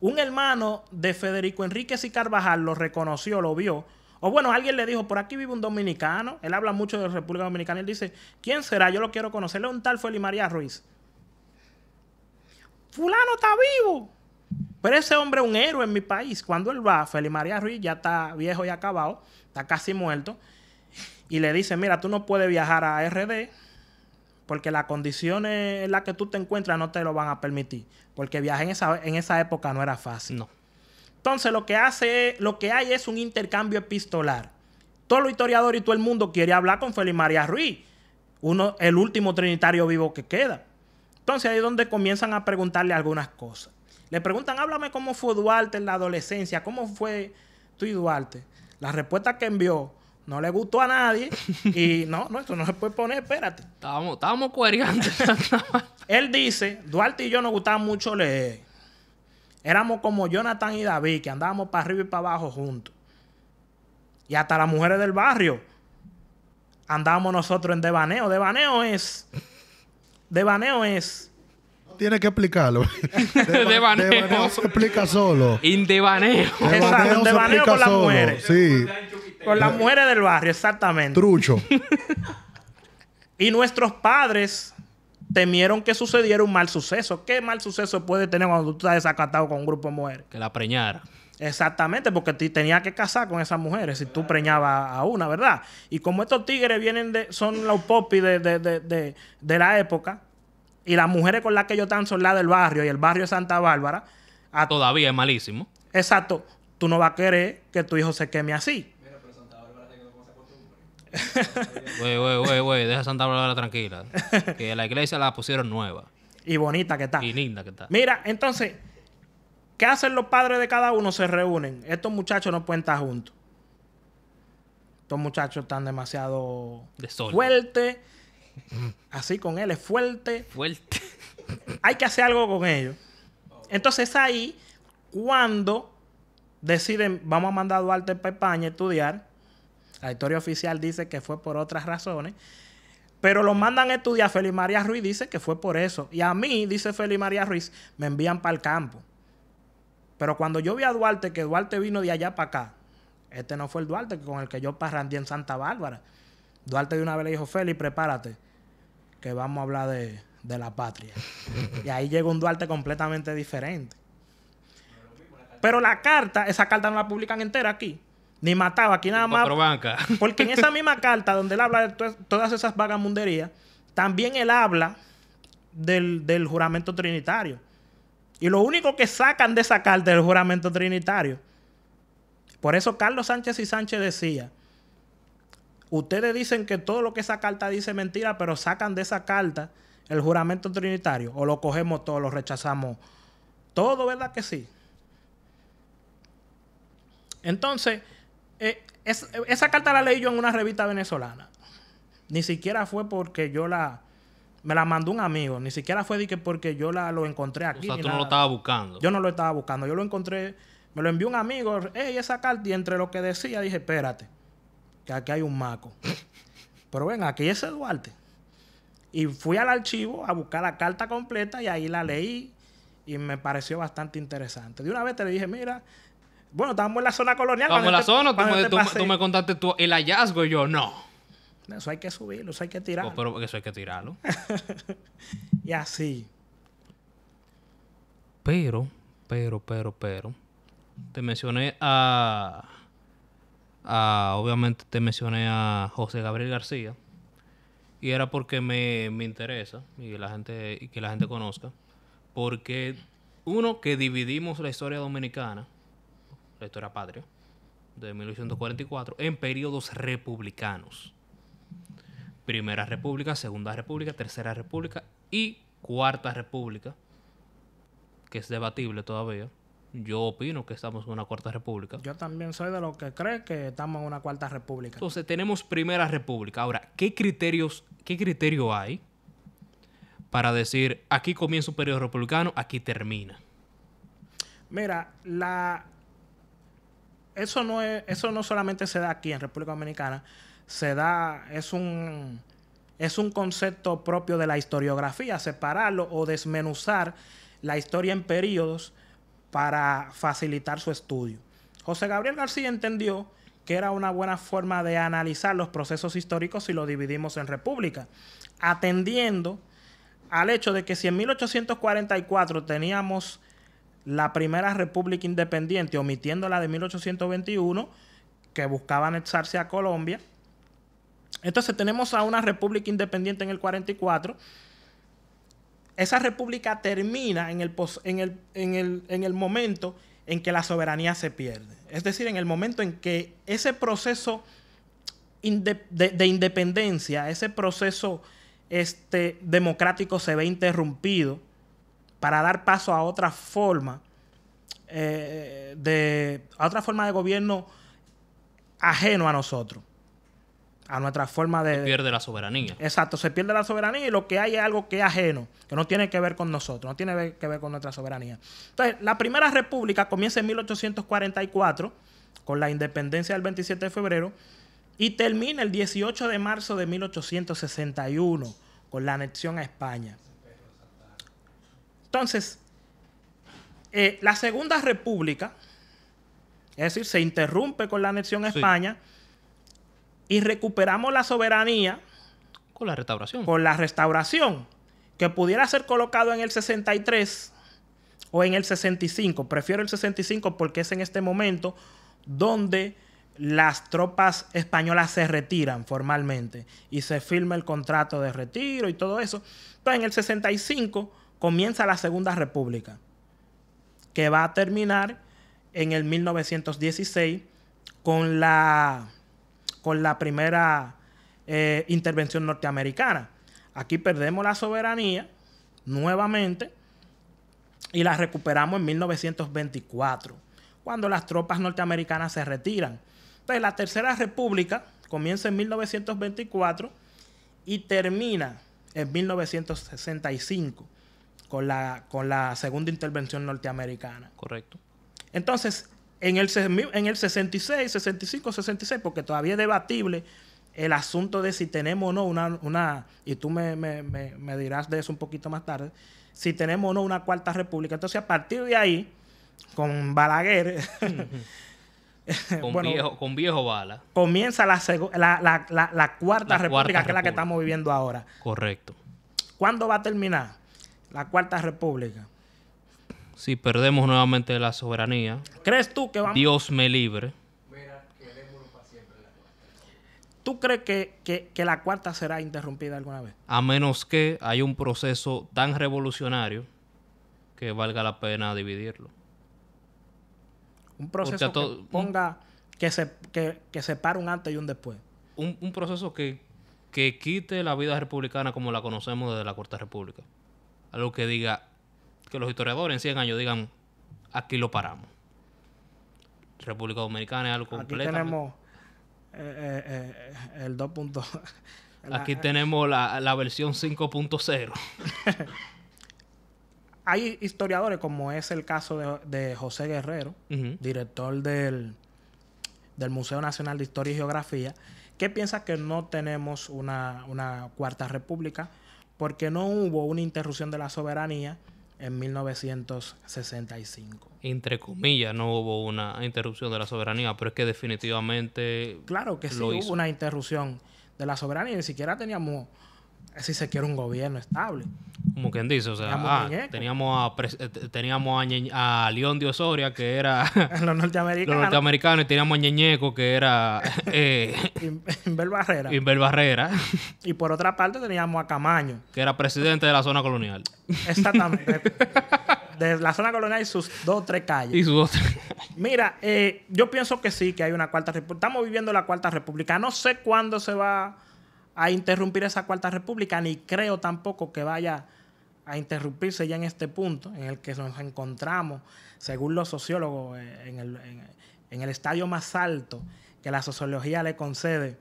Un hermano de Federico Enríquez y Carvajal lo reconoció, lo vio o bueno, alguien le dijo, por aquí vive un dominicano, él habla mucho de República Dominicana, él dice, ¿quién será? Yo lo quiero conocerle un tal Feli María Ruiz. Fulano está vivo. Pero ese hombre es un héroe en mi país. Cuando él va, Feli María Ruiz ya está viejo y acabado, está casi muerto, y le dice, mira, tú no puedes viajar a RD porque las condiciones en las que tú te encuentras no te lo van a permitir, porque viajar en esa, en esa época no era fácil. No. Entonces lo que hace, lo que hay es un intercambio epistolar. Todo los historiador y todo el mundo quiere hablar con Félix María Ruiz, uno, el último trinitario vivo que queda. Entonces ahí es donde comienzan a preguntarle algunas cosas. Le preguntan, háblame cómo fue Duarte en la adolescencia, cómo fue tú y Duarte. La respuesta que envió no le gustó a nadie y no, no, eso no se puede poner, espérate. Estábamos, estábamos Él dice, Duarte y yo nos gustaba mucho leer. Éramos como Jonathan y David, que andábamos para arriba y para abajo juntos. Y hasta las mujeres del barrio andábamos nosotros en devaneo. Devaneo es. Devaneo es. Tiene que explicarlo. debaneo devaneo. se explica solo. Devaneo. Exacto, devaneo con las mujeres. Sí. Con las mujeres del barrio, exactamente. Trucho. y nuestros padres temieron que sucediera un mal suceso. ¿Qué mal suceso puede tener cuando tú estás desacatado con un grupo de mujeres? Que la preñara. Exactamente, porque te tenía que casar con esas mujeres si tú preñabas a una, ¿verdad? Y como estos tigres vienen de, son los popis de, la época, y las mujeres con las que yo están son las del barrio, y el barrio de Santa Bárbara. A... Todavía es malísimo. Exacto. Tú no vas a querer que tu hijo se queme así. Güey, güey, güey, güey, deja Santa Bárbara tranquila. Que la iglesia la pusieron nueva. Y bonita que está. Y linda que está. Mira, entonces, ¿qué hacen los padres de cada uno? Se reúnen. Estos muchachos no pueden estar juntos. Estos muchachos están demasiado de fuertes. Así con él es fuerte. Fuerte. Hay que hacer algo con ellos. Entonces ahí cuando deciden, vamos a mandar a Duarte para España a estudiar, la historia oficial dice que fue por otras razones. Pero lo mandan a estudiar. Feli María Ruiz dice que fue por eso. Y a mí, dice Feli María Ruiz, me envían para el campo. Pero cuando yo vi a Duarte, que Duarte vino de allá para acá, este no fue el Duarte con el que yo parrandí en Santa Bárbara. Duarte de una vez le dijo, Feli, prepárate, que vamos a hablar de, de la patria. y ahí llega un Duarte completamente diferente. Pero la carta, esa carta no la publican entera aquí. Ni mataba, aquí nada más. Banca. Porque en esa misma carta donde él habla de todas esas vagamunderías, también él habla del, del, juramento trinitario. Y lo único que sacan de esa carta es el juramento trinitario. Por eso Carlos Sánchez y Sánchez decía, ustedes dicen que todo lo que esa carta dice es mentira, pero sacan de esa carta el juramento trinitario. O lo cogemos todo, lo rechazamos todo, ¿verdad que sí? Entonces, esa carta la leí yo en una revista venezolana. Ni siquiera fue porque yo la... Me la mandó un amigo. Ni siquiera fue porque yo la lo encontré aquí. O sea, tú no lo estabas buscando. Yo no lo estaba buscando. Yo lo encontré... Me lo envió un amigo. Ey, esa carta. Y entre lo que decía dije, espérate. Que aquí hay un maco. Pero ven, aquí es Duarte. Y fui al archivo a buscar la carta completa y ahí la leí y me pareció bastante interesante. De una vez te le dije, mira, bueno, estábamos en la zona colonial. Estábamos en la zona, tú me, contaste tú el hallazgo y yo, no. Eso hay que subirlo, eso hay que oh, tirarlo. pero eso hay que tirarlo. y así. Pero, pero, pero, pero. Te mencioné a, a. obviamente te mencioné a José Gabriel García. Y era porque me, me interesa y la gente, y que la gente conozca. Porque, uno, que dividimos la historia dominicana la historia patria, de 1844, en periodos republicanos. Primera República, Segunda República, Tercera República y Cuarta República, que es debatible todavía. Yo opino que estamos en una cuarta república. Yo también soy de los que cree que estamos en una cuarta república. Entonces tenemos primera república. Ahora, ¿qué criterios, qué criterio hay para decir aquí comienza un periodo republicano, aquí termina? Mira, la eso no es, eso no solamente se da aquí en República Dominicana, se da, es un es un concepto propio de la historiografía, separarlo o desmenuzar la historia en periodos para facilitar su estudio. José Gabriel García entendió que era una buena forma de analizar los procesos históricos si lo dividimos en república, atendiendo al hecho de que si en 1844 teníamos la primera república independiente, omitiendo la de 1821, que buscaba anexarse a Colombia. Entonces tenemos a una república independiente en el 44. Esa república termina en el, en el, momento en que la soberanía se pierde. Es decir, en el momento en que ese proceso de, de, independencia, ese proceso este, democrático se ve interrumpido para dar paso a otra forma eh, de otra forma de gobierno ajeno a nosotros a nuestra forma de... Se pierde la soberanía. Exacto, se pierde la soberanía y lo que hay es algo que es ajeno, que no tiene que ver con nosotros, no tiene que ver con nuestra soberanía. Entonces, la Primera República comienza en 1844, con la independencia del 27 de febrero, y termina el 18 de marzo de 1861, con la anexión a España. Entonces, eh, la Segunda República, es decir, se interrumpe con la anexión a España y recuperamos la soberanía. Con la restauración. Con la restauración, que pudiera ser colocado en el 63 o en el 65. Prefiero el 65 porque es en este momento donde las tropas españolas se retiran formalmente y se firma el contrato de retiro y todo eso. Entonces, en el 65 comienza la Segunda República, que va a terminar en el 1916 con la, con la primera eh, intervención norteamericana. Aquí perdemos la soberanía nuevamente y la recuperamos en 1924, cuando las tropas norteamericanas se retiran. Entonces la Tercera República comienza en 1924 y termina en 1965 con la, con la segunda intervención norteamericana. Correcto. Entonces, en el, en el 66, 65, 66, porque todavía es debatible el asunto de si tenemos o no una, una y tú me, dirás de eso un poquito más tarde, si tenemos o no una cuarta república. Entonces, a partir de ahí, con Balaguer, con, viejo, bala, comienza la, cuarta república, que es la que estamos viviendo ahora. Correcto. ¿Cuándo va a terminar? la Cuarta República. Si perdemos nuevamente la soberanía, ¿crees tú que Dios me libre. ¿Tú crees que, la cuarta será interrumpida alguna vez? A menos que haya un proceso tan revolucionario que valga la pena dividirlo. Un proceso que ponga, que, se, que, separe un antes y un después. Un, un proceso que, que quite la vida republicana como la conocemos desde la Cuarta República algo que diga, que los historiadores en 100 años digan, aquí lo paramos. República Dominicana es algo completo. Aquí tenemos eh, eh, eh, el 2. Aquí tenemos la, versión 5.0. Hay historiadores, como es el caso de, José Guerrero, director del, del Museo Nacional de Historia y Geografía, que piensa que no tenemos una, una cuarta república, porque no hubo una interrupción de la soberanía en 1965. Entre comillas, no hubo una interrupción de la soberanía, pero es que definitivamente... Claro que sí hubo una interrupción de la soberanía, ni siquiera teníamos si se quiere un gobierno estable. Como quien dice, o sea, teníamos, ah, a, eh, teníamos a, León de Osoria, que era... los norteamericanos. Los norteamericanos, y teníamos a Ñeñeco, que era... Eh, Barrera. Barrera. y por otra parte teníamos a Camaño. Que era presidente de la zona colonial. Exactamente. de la zona colonial y sus dos o tres calles. Y sus dos tres Mira, eh, yo pienso que sí, que hay una cuarta república. Estamos viviendo la cuarta república. No sé cuándo se va a interrumpir esa Cuarta República, ni creo tampoco que vaya a interrumpirse ya en este punto en el que nos encontramos, según los sociólogos, eh, en el, estadio más alto que la sociología le concede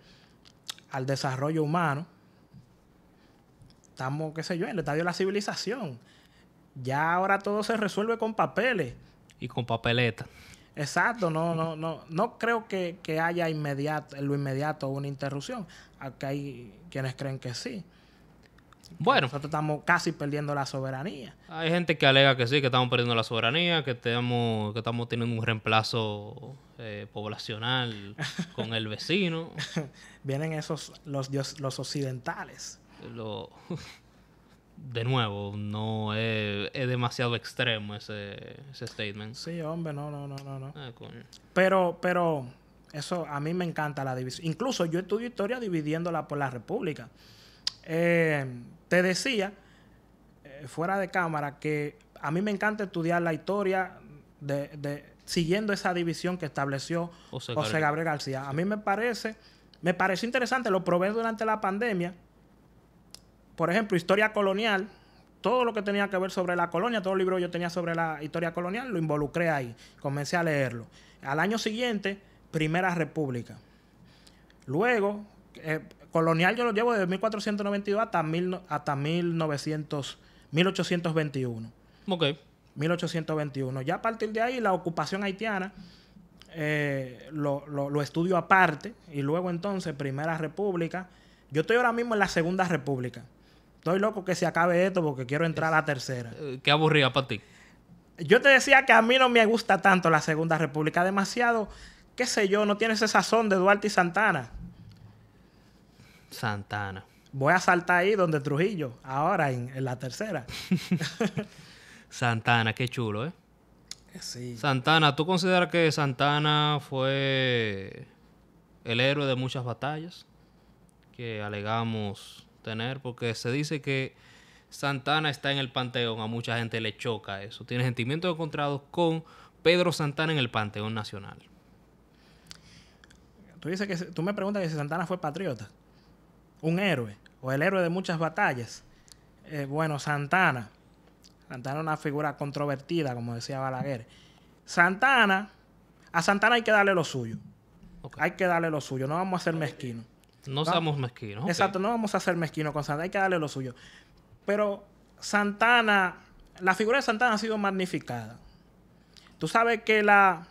al desarrollo humano. Estamos, qué sé yo, en el estadio de la civilización. Ya ahora todo se resuelve con papeles. Y con papeletas... Exacto, no, no, no, no creo que, que haya inmediato, en lo inmediato una interrupción. Acá hay quienes creen que sí. Bueno. Nosotros estamos casi perdiendo la soberanía. Hay gente que alega que sí, que estamos perdiendo la soberanía, que, tenemos, que estamos teniendo un reemplazo eh, poblacional con el vecino. Vienen esos, los, los occidentales. Lo, de nuevo, no es, demasiado extremo ese, ese, statement. Sí, hombre, no, no, no, no. no. Ah, pero, pero eso a mí me encanta la división. Incluso yo estudio historia dividiéndola por la República. Eh, te decía, eh, fuera de cámara, que a mí me encanta estudiar la historia de, siguiendo esa división que estableció José, Gabriel. García. A mí me parece, me pareció interesante, lo probé durante la pandemia. Por ejemplo, historia colonial, todo lo que tenía que ver sobre la colonia, todo el libro que yo tenía sobre la historia colonial, lo involucré ahí, comencé a leerlo. Al año siguiente Primera República. Luego, eh, colonial yo lo llevo desde 1492 hasta, mil, hasta 1900, 1821. Ok. 1821. Ya a partir de ahí, la ocupación haitiana eh, lo, lo, estudio aparte y luego entonces Primera República. Yo estoy ahora mismo en la Segunda República. Estoy loco que se acabe esto porque quiero entrar a la tercera. Eh, qué aburrida para ti. Yo te decía que a mí no me gusta tanto la Segunda República, demasiado qué sé yo, no tiene ese sazón de Duarte y Santana. Santana. Voy a saltar ahí donde Trujillo, ahora en, la tercera. Santana, qué chulo, ¿eh? ¿eh? Sí. Santana, ¿tú consideras que Santana fue el héroe de muchas batallas que alegamos tener? Porque se dice que Santana está en el panteón, a mucha gente le choca eso. Tiene sentimientos encontrados con Pedro Santana en el panteón nacional. Tú, dices que, tú me preguntas que si Santana fue patriota, un héroe, o el héroe de muchas batallas. Eh, bueno, Santana. Santana es una figura controvertida, como decía Balaguer. Santana, a Santana hay que darle lo suyo. Hay que darle lo suyo, no vamos a ser mezquinos. No, somos mezquinos. Exacto, no vamos a ser mezquinos con Santana, hay que darle lo suyo. Pero Santana, la figura de Santana ha sido magnificada. Tú sabes que la,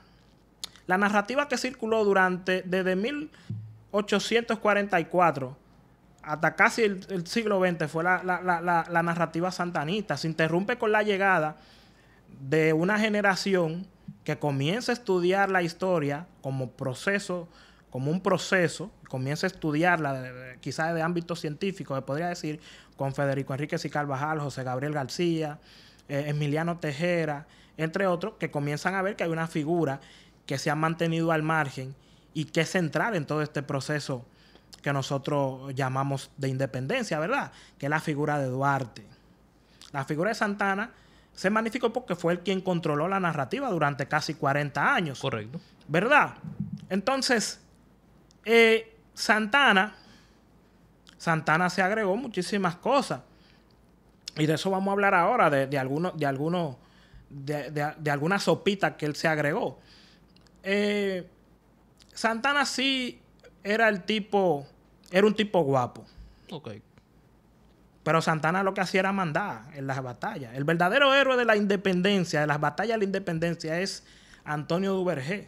la narrativa que circuló durante desde 1844 hasta casi el, siglo XX fue la, narrativa santanista. Se interrumpe con la llegada de una generación que comienza a estudiar la historia como proceso, como un proceso, comienza a estudiarla quizás de ámbito científico, se podría decir, con Federico Enríquez y Carvajal, José Gabriel García, eh, Emiliano Tejera, entre otros, que comienzan a ver que hay una figura que se ha mantenido al margen y que es central en todo este proceso que nosotros llamamos de independencia, ¿verdad? Que es la figura de Duarte. La figura de Santana se magnificó porque fue el quien controló la narrativa durante casi 40 años. Correcto. ¿Verdad? Entonces, eh, Santana, Santana se agregó muchísimas cosas. Y de eso vamos a hablar ahora, de, algunos, de algunos, de, de, de algunas sopitas que él se agregó. Eh, Santana sí era el tipo, era un tipo guapo. Ok. Pero Santana lo que hacía era mandar en las batallas. El verdadero héroe de la independencia, de las batallas de la independencia, es Antonio Duvergé.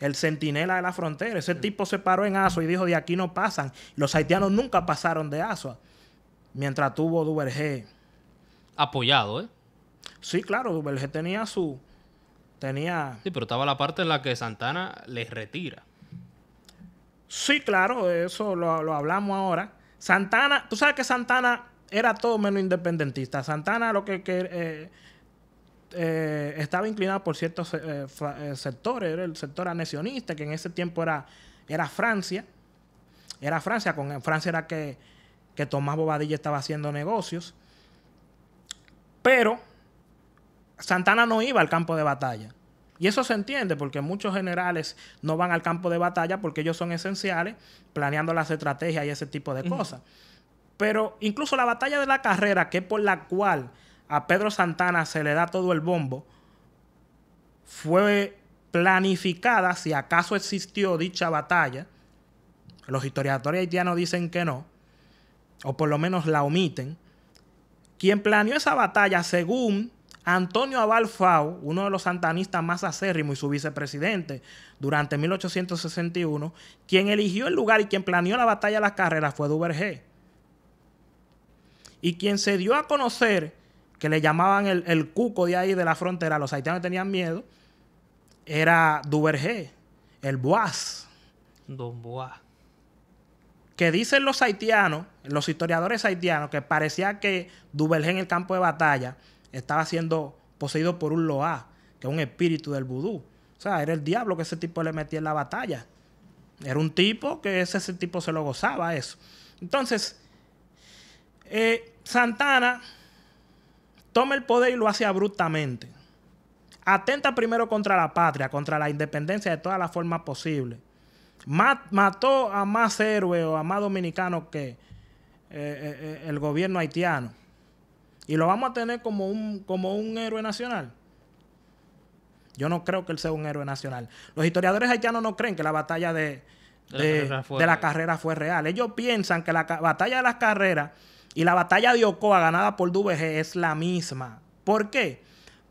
El centinela de la frontera. Ese tipo se paró en Aso y dijo: De aquí no pasan. Los haitianos nunca pasaron de Asua. Mientras tuvo Duvergé. Apoyado, ¿eh? Sí, claro, Duvergé tenía su, Tenía. Sí, pero estaba la parte en la que Santana les retira. Sí, claro, eso lo, lo hablamos ahora. Santana, tú sabes que Santana era todo menos independentista. Santana lo que, eh, eh, estaba inclinado por ciertos eh, sectores, era el sector anexionista, que en ese tiempo era, era Francia. Era Francia, con Francia era que, que Tomás Bobadilla estaba haciendo negocios. Pero Santana no iba al campo de batalla. Y eso se entiende porque muchos generales no van al campo de batalla porque ellos son esenciales planeando las estrategias y ese tipo de cosas. Pero incluso la batalla de la carrera, que es por la cual a Pedro Santana se le da todo el bombo, fue planificada, si acaso existió dicha batalla. Los historiadores haitianos dicen que no, o por lo menos la omiten. Quien planeó esa batalla, según Antonio Abal Fau, uno de los santanistas más acérrimos y su vicepresidente durante 1861, quien eligió el lugar y quien planeó la batalla de las carreras fue Duvergé. Y quien se dio a conocer, que le llamaban el, cuco de ahí de la frontera, los haitianos tenían miedo, era Duvergé, el Boas. Don Boas. Que dicen los haitianos, los historiadores haitianos, que parecía que Duvergé en el campo de batalla estaba siendo poseído por un Loa, que es un espíritu del vudú. O sea, era el diablo que ese tipo le metía en la batalla. Era un tipo que ese, ese tipo se lo gozaba eso. Entonces, eh, Santana toma el poder y lo hace abruptamente. Atenta primero contra la patria, contra la independencia de todas las formas posibles. Mató a más héroes o a más dominicanos que eh, eh, el gobierno haitiano y lo vamos a tener como un, como un héroe nacional. Yo no creo que él sea un héroe nacional. Los historiadores haitianos no creen que la batalla de, la, carrera fue, real. Ellos piensan que la batalla de las carreras y la batalla de Ocoa ganada por DVG es la misma. ¿Por qué?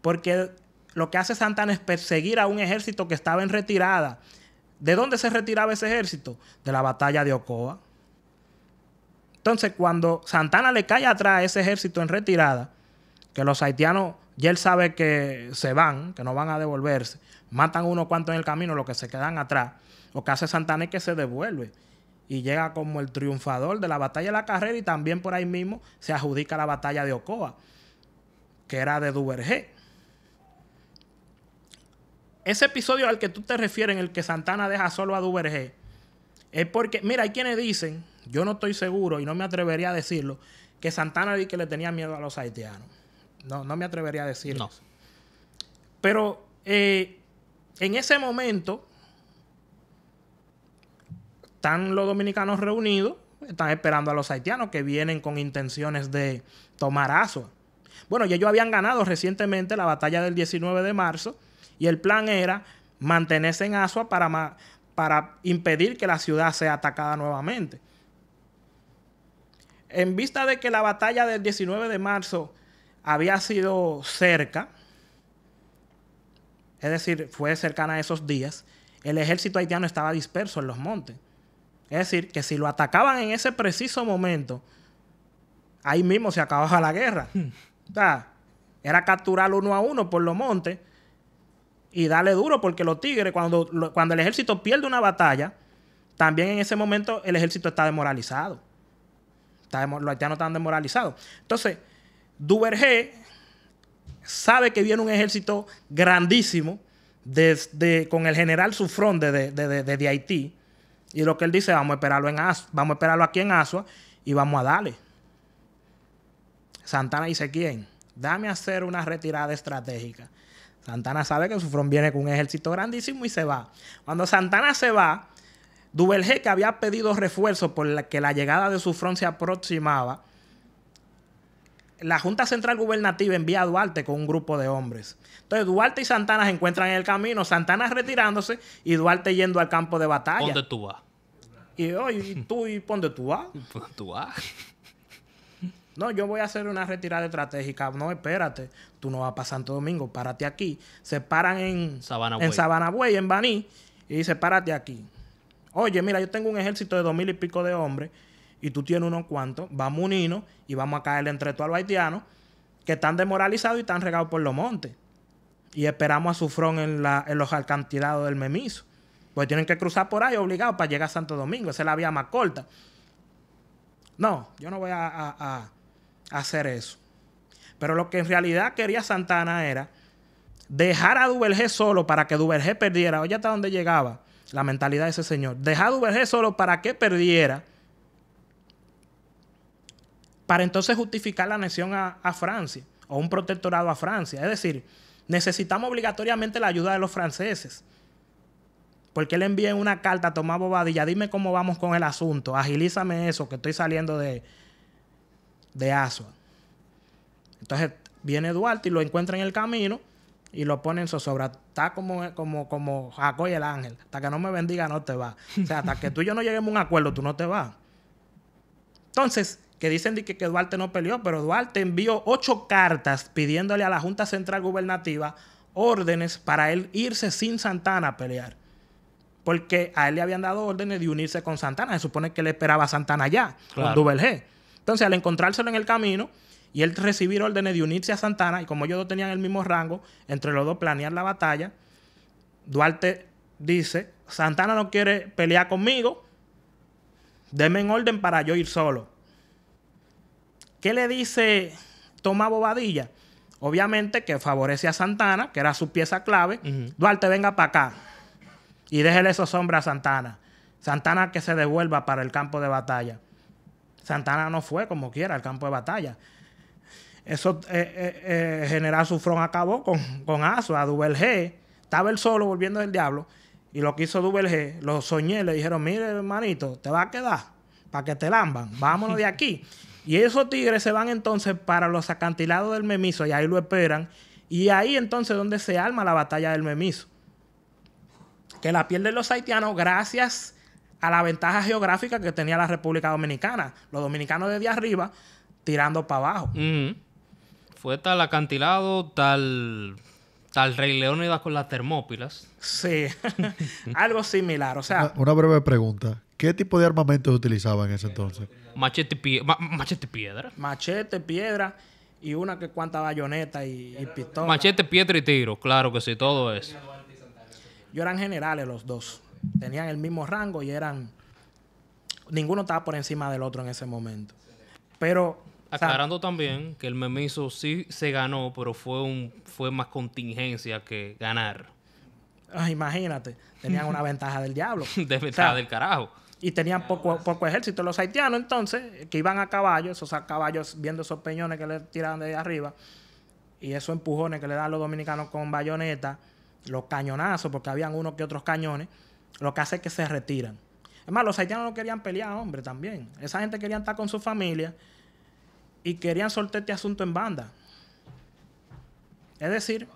Porque lo que hace Santana es perseguir a un ejército que estaba en retirada. ¿De dónde se retiraba ese ejército? De la batalla de Ocoa. Entonces, cuando Santana le cae atrás a ese ejército en retirada, que los haitianos ya él sabe que se van, que no van a devolverse, matan unos cuantos en el camino, los que se quedan atrás, lo que hace Santana es que se devuelve y llega como el triunfador de la batalla de la carrera y también por ahí mismo se adjudica la batalla de Ocoa, que era de Duvergé. Ese episodio al que tú te refieres, en el que Santana deja solo a Duvergé, es porque, mira, hay quienes dicen yo no estoy seguro y no me atrevería a decirlo que Santana vi que le tenía miedo a los haitianos. No, no me atrevería a decirlo. Pero eh, en ese momento están los dominicanos reunidos, están esperando a los haitianos que vienen con intenciones de tomar Azua. Bueno, y ellos habían ganado recientemente la batalla del 19 de marzo y el plan era mantenerse en Azua para, para impedir que la ciudad sea atacada nuevamente en vista de que la batalla del 19 de marzo había sido cerca, es decir, fue cercana a esos días, el ejército haitiano estaba disperso en los montes. Es decir, que si lo atacaban en ese preciso momento, ahí mismo se acababa la guerra. Hmm. era capturar uno a uno por los montes y darle duro, porque los tigres, cuando, cuando el ejército pierde una batalla, también en ese momento el ejército está demoralizado los haitianos están desmoralizados. Entonces, Duvergé sabe que viene un ejército grandísimo desde, con el general Sufrón desde de, Haití. Y lo que él dice, vamos a esperarlo en vamos a esperarlo aquí en Asua y vamos a darle. Santana dice quién, dame hacer una retirada estratégica. Santana sabe que Sufrón viene con un ejército grandísimo y se va. Cuando Santana se va, Duvergé, que había pedido refuerzos por la que la llegada de su front se aproximaba, la Junta Central Gubernativa envía a Duarte con un grupo de hombres. Entonces Duarte y Santana se encuentran en el camino, Santana retirándose y Duarte yendo al campo de batalla. ¿Dónde tú vas? Y, hoy, tú, ¿y dónde tú vas? ¿Dónde tú vas? No, yo voy a hacer una retirada estratégica. No, espérate. Tú no vas para Santo Domingo. Párate aquí. Se paran en Sabana en, en Baní. Y dice, párate aquí. Oye, mira, yo tengo un ejército de dos mil y pico de hombres y tú tienes unos cuantos, vamos unidos y vamos a caerle entre todos los haitianos que están desmoralizados y están regados por los montes. Y esperamos a Sufrón en, en los alcantilados del Memiso. Pues tienen que cruzar por ahí obligados para llegar a Santo Domingo. Esa es la vía más corta. No, yo no voy a, hacer eso. Pero lo que en realidad quería Santana era dejar a Duvergé solo para que Duvergé perdiera. Oye, hasta donde llegaba. La mentalidad de ese señor. Dejado UBG solo para que perdiera. Para entonces justificar la anexión a, Francia o un protectorado a Francia. Es decir, necesitamos obligatoriamente la ayuda de los franceses. Porque le envíen una carta a Tomás Bobadilla, dime cómo vamos con el asunto, agilízame eso, que estoy saliendo de, de Asua. Entonces viene Duarte y lo encuentra en el camino y lo pone en zozobra. Está como, como, como y el ángel. Hasta que no me bendiga, no te va O sea, hasta que tú y yo no lleguemos a un acuerdo, tú no te vas. Entonces, que dicen que, que Duarte no peleó, pero Duarte envió ocho cartas pidiéndole a la Junta Central Gubernativa órdenes para él irse sin Santana a pelear. Porque a él le habían dado órdenes de unirse con Santana. Se supone que le esperaba a Santana ya, con Dubel Entonces, al encontrárselo en el camino, y él recibir órdenes de unirse a Santana y como ellos dos tenían el mismo rango, entre los dos planear la batalla, Duarte dice, Santana no quiere pelear conmigo, denme en orden para yo ir solo. ¿Qué le dice Toma Bobadilla? Obviamente que favorece a Santana, que era su pieza clave. Duarte, venga para acá y déjele esos sombra a Santana. Santana que se devuelva para el campo de batalla. Santana no fue como quiera al campo de batalla. Eso eh, eh, eh, General Sufrón acabó con, con Aso, a G Estaba él solo volviendo del diablo. Y lo que hizo G lo soñé, le dijeron, mire hermanito, te va a quedar para que te lamban, vámonos de aquí. Y esos tigres se van entonces para los acantilados del Memiso y ahí lo esperan. Y ahí entonces donde se arma la batalla del Memiso. Que la pierden los haitianos gracias a la ventaja geográfica que tenía la República Dominicana. Los dominicanos desde arriba tirando para abajo fue tal acantilado, tal, tal Rey Leónidas con las Termópilas. Sí, algo similar. O sea, una, breve pregunta. ¿Qué tipo de armamento utilizaban en ese entonces? Machete, y machete piedra. Machete, piedra y una que cuanta bayoneta y, y pistola. Machete, piedra y tiro, claro que sí, todo eso. Yo eran generales los dos. Tenían el mismo rango y eran. Ninguno estaba por encima del otro en ese momento. Pero Aclarando también que el Memiso sí se ganó, pero fue, un, fue más contingencia que ganar. Ah, imagínate, tenían una ventaja del diablo. De ventaja del carajo. Y tenían poco, poco ejército. Los haitianos, entonces, que iban a caballo, esos caballos viendo esos peñones que le tiraban de arriba, y esos empujones que le dan los dominicanos con bayoneta, los cañonazos, porque habían unos que otros cañones, lo que hace es que se retiran. Es más, los haitianos no querían pelear, hombre, también. Esa gente quería estar con su familia y querían soltar este asunto en banda. Es decir,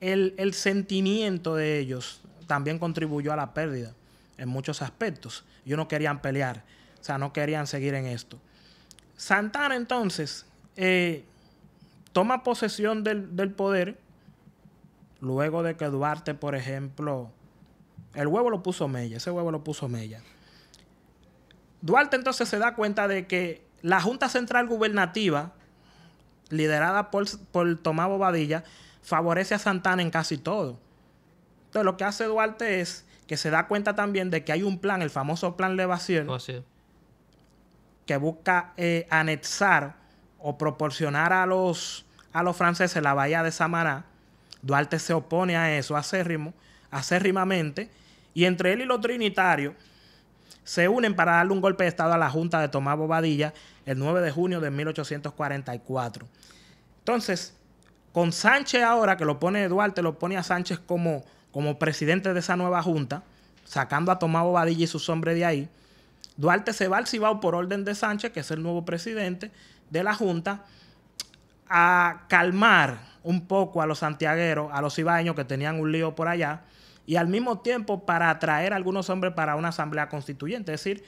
el, sentimiento de ellos también contribuyó a la pérdida en muchos aspectos. Yo no querían pelear, o sea, no querían seguir en esto. Santana entonces eh, toma posesión del, del poder luego de que Duarte, por ejemplo, el huevo lo puso Mella, ese huevo lo puso Mella. Duarte entonces se da cuenta de que la Junta Central Gubernativa, liderada por, Tomás Bobadilla, favorece a Santana en casi todo. Entonces, lo que hace Duarte es que se da cuenta también de que hay un plan, el famoso plan levación, oh, que busca eh, anexar o proporcionar a los, a los franceses la bahía de Samaná. Duarte se opone a eso acérrimo, acérrimamente, y entre él y los trinitarios se unen para darle un golpe de Estado a la Junta de Tomás Bobadilla el 9 de junio de 1844. Entonces, con Sánchez ahora, que lo pone Duarte, lo pone a Sánchez como, como presidente de esa nueva Junta, sacando a Tomás Bobadilla y sus hombres de ahí, Duarte se va al Cibao por orden de Sánchez, que es el nuevo presidente de la Junta, a calmar un poco a los santiagueros, a los cibaeños que tenían un lío por allá, y al mismo tiempo para atraer a algunos hombres para una asamblea constituyente, es decir,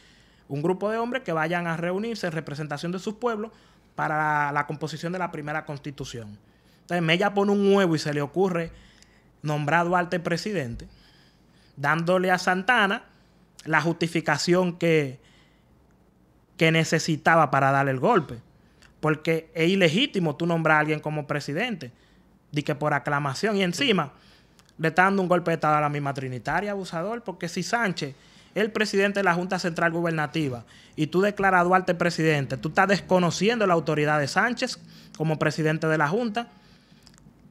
un grupo de hombres que vayan a reunirse en representación de sus pueblos para la, composición de la primera constitución. Entonces Mella pone un huevo y se le ocurre nombrar a Duarte presidente, dándole a Santana la justificación que, que necesitaba para darle el golpe. Porque es ilegítimo tú nombrar a alguien como presidente, di que por aclamación y encima le está dando un golpe de Estado a la misma Trinitaria, abusador, porque si Sánchez es el presidente de la Junta Central Gubernativa y tú declaras a Duarte presidente, tú estás desconociendo la autoridad de Sánchez como presidente de la Junta.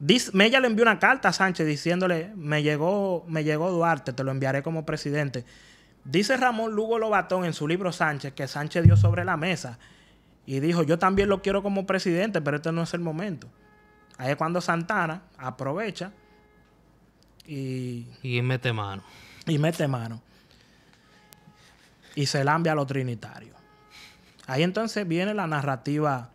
me Mella le envió una carta a Sánchez diciéndole, me llegó, me llegó Duarte, te lo enviaré como presidente. Dice Ramón Lugo Lobatón en su libro Sánchez que Sánchez dio sobre la mesa y dijo, yo también lo quiero como presidente, pero este no es el momento. Ahí es cuando Santana aprovecha y... mete mano. Y mete mano. Y se lambia a lo trinitario. Ahí entonces viene la narrativa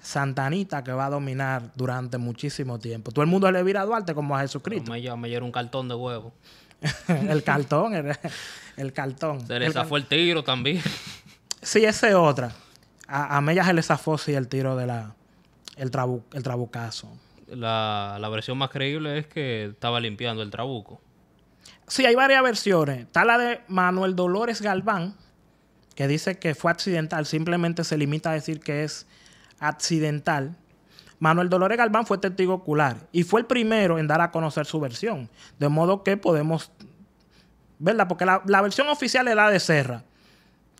santanita que va a dominar durante muchísimo tiempo. Todo el mundo le vira a Duarte como a Jesucristo. me, me un cartón de huevo. el cartón, el, cartón. Se le zafó el tiro también. Sí, esa es otra. A, a Mella se le zafó, el tiro de la... el trabucazo la, versión más creíble es que estaba limpiando el trabuco. Sí, hay varias versiones. Está la de Manuel Dolores Galván, que dice que fue accidental, simplemente se limita a decir que es accidental. Manuel Dolores Galván fue testigo ocular y fue el primero en dar a conocer su versión. De modo que podemos, verla, Porque la, la versión oficial es la de Serra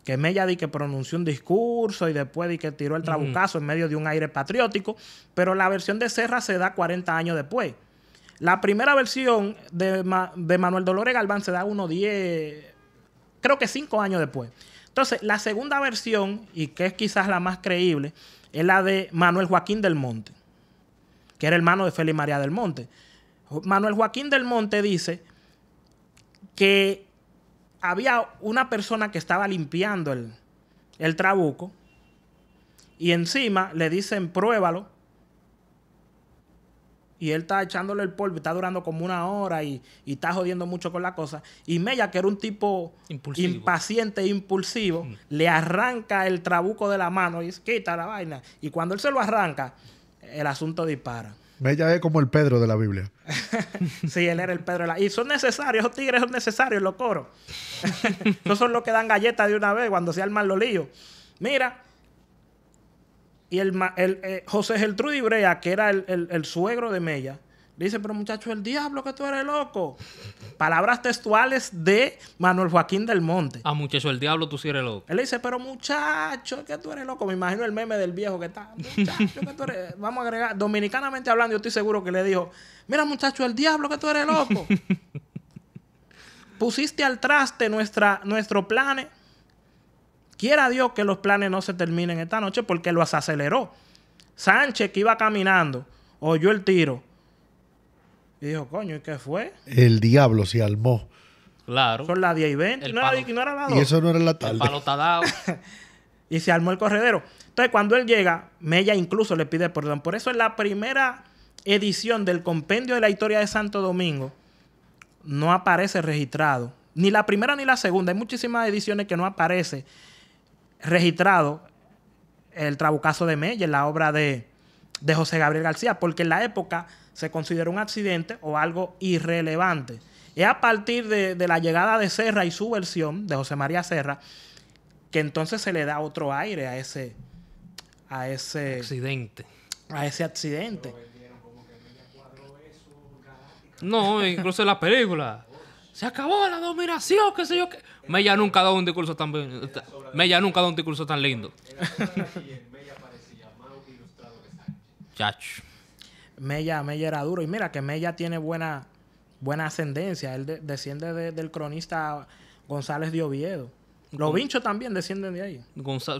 que Mella di que pronunció un discurso y después di que tiró el trabucazo en medio de un aire patriótico, pero la versión de Serra se da 40 años después. La primera versión de, de Manuel Dolores Galván se da unos 10, creo que 5 años después. Entonces, la segunda versión, y que es quizás la más creíble, es la de Manuel Joaquín del Monte, que era hermano de Félix María del Monte. Manuel Joaquín del Monte dice que había una persona que estaba limpiando el, trabuco y encima le dicen pruébalo y él está echándole el polvo, está durando como una hora y, está jodiendo mucho con la cosa. Y Mella, que era un tipo impaciente e impulsivo, mm. le arranca el trabuco de la mano y dice, quita la vaina. Y cuando él se lo arranca, el asunto dispara. Mella es como el Pedro de la Biblia. sí, él era el Pedro de la Y son necesarios, esos tigres son necesarios, los coros. no son los que dan galletas de una vez cuando se arman los líos. Mira, y el, el, eh, José Gertrude Ibrea, que era el suegro de Mella, dice, pero muchacho, el diablo que tú eres loco. Palabras textuales de Manuel Joaquín del Monte. Ah, muchacho, el diablo tú sí eres loco. Él dice, pero muchacho, que tú eres loco. Me imagino el meme del viejo que está. Muchacho, que tú eres. Vamos a agregar, dominicanamente hablando, yo estoy seguro que le dijo, mira muchacho, el diablo que tú eres loco. Pusiste al traste nuestra, nuestro planes. Quiera Dios que los planes no se terminen esta noche porque los aceleró. Sánchez que iba caminando, oyó el tiro y dijo, coño, ¿y qué fue? El diablo se armó. Claro. Son las 10 y 20. no, era, la 2. Y eso no era la tarde. El y se armó el corredero. Entonces, cuando él llega, Mella incluso le pide perdón. Por eso, en la primera edición del compendio de la historia de Santo Domingo, no aparece registrado. Ni la primera ni la segunda. Hay muchísimas ediciones que no aparece registrado el trabucazo de Mella en la obra de, de José Gabriel García, porque en la época se consideró un accidente o algo irrelevante. Es a partir de, la llegada de Serra y su versión de José María Serra que entonces se le da otro aire a ese a ese accidente, a ese accidente. No, incluso en la película. Se acabó la dominación, qué sé yo Me ya nunca ha dado un discurso tan ya nunca ha dado un discurso tan lindo. Chacho. Mella, Mella era duro. Y mira que Mella tiene buena, buena ascendencia. Él desciende del cronista González de Oviedo. Los Vincho también descienden de ahí.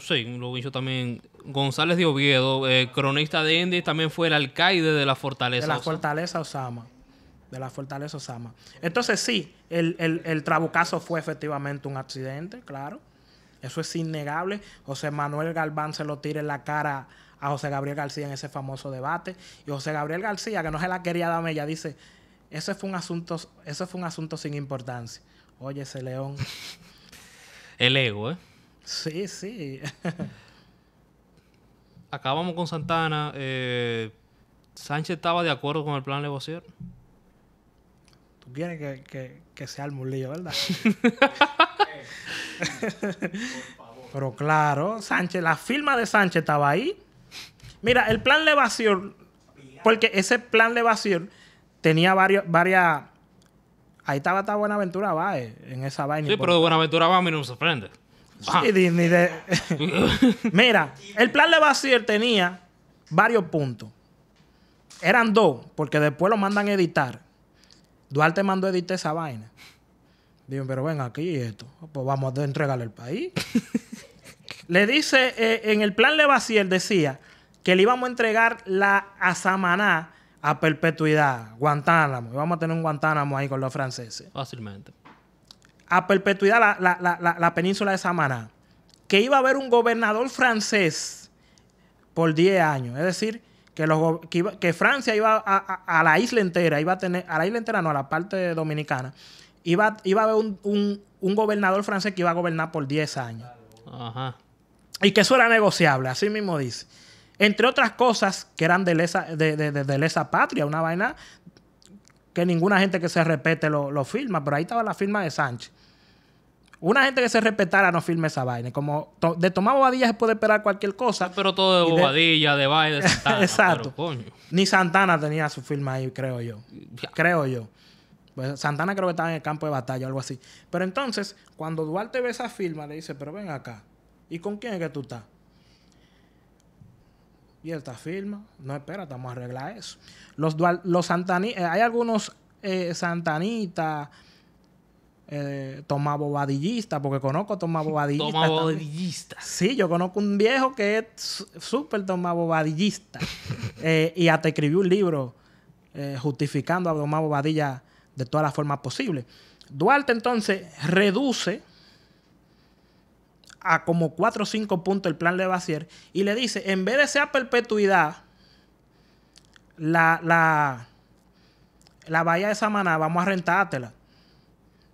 sí, los Vincho también. González de Oviedo, eh, cronista de Indy, también fue el alcaide de la Fortaleza. De la Fortaleza Osama. De la Fortaleza Osama. Entonces, sí, el, el, el, trabucazo fue efectivamente un accidente, claro. Eso es innegable. José Manuel Galván se lo tira en la cara a José Gabriel García en ese famoso debate. Y José Gabriel García, que no se la quería darme, ella dice, ese fue un asunto, eso fue un asunto sin importancia. Oye, ese león. El ego, ¿eh? Sí, sí. Acabamos con Santana. Eh, Sánchez estaba de acuerdo con el plan Levosier. Tú quieres que, que, sea el mulillo, ¿verdad? Pero claro, Sánchez, la firma de Sánchez estaba ahí. Mira, el plan Levasseur... porque ese plan Levasseur... tenía varios, varias... Ahí estaba esta Buenaventura Bae en esa vaina. Sí, pero de Buenaventura Bae a mí no me sorprende. Sí, ni, Mira, el plan Levasseur tenía varios puntos. Eran dos, porque después lo mandan editar. Duarte mandó a editar esa vaina. Digo, pero ven aquí esto. Pues vamos a entregarle el país. Le dice, eh, en el plan Levasseur decía que le íbamos a entregar la a Samaná a perpetuidad, Guantánamo. Íbamos a tener un Guantánamo ahí con los franceses. Fácilmente. A perpetuidad la, península de Samaná. Que iba a haber un gobernador francés por 10 años. Es decir, que, los, que, Francia iba a, la isla entera, iba a tener, a la isla entera no, a la parte dominicana, iba, iba a haber un, un gobernador francés que iba a gobernar por 10 años. Ajá. Y que eso era negociable, así mismo dice. Entre otras cosas que eran de lesa, de, patria, una vaina que ninguna gente que se respete lo, firma, pero ahí estaba la firma de Sánchez. Una gente que se respetara no firma esa vaina. Como de tomar bobadilla se puede esperar cualquier cosa. Pero todo de bobadilla, de vaina, de Santana. Exacto. Ni Santana tenía su firma ahí, creo yo. Creo yo. Pues Santana creo que estaba en el campo de batalla o algo así. Pero entonces, cuando Duarte ve esa firma, le dice, pero ven acá. ¿Y con quién es que tú estás? y esta firma, no espera, estamos a arreglar eso. Los, los eh, hay algunos eh, Santanitas, eh, Bobadillista, porque conozco a Tomás Bobadillista. Sí, yo conozco un viejo que es súper toma Bobadillista. Eh, y hasta escribió un libro justificando a Tomás Bobadilla de todas las formas posibles. Duarte entonces reduce a como 4 o 5 puntos el plan hacer. y le dice, en vez de sea perpetuidad, la, la, la bahía de Samaná, vamos a rentártela.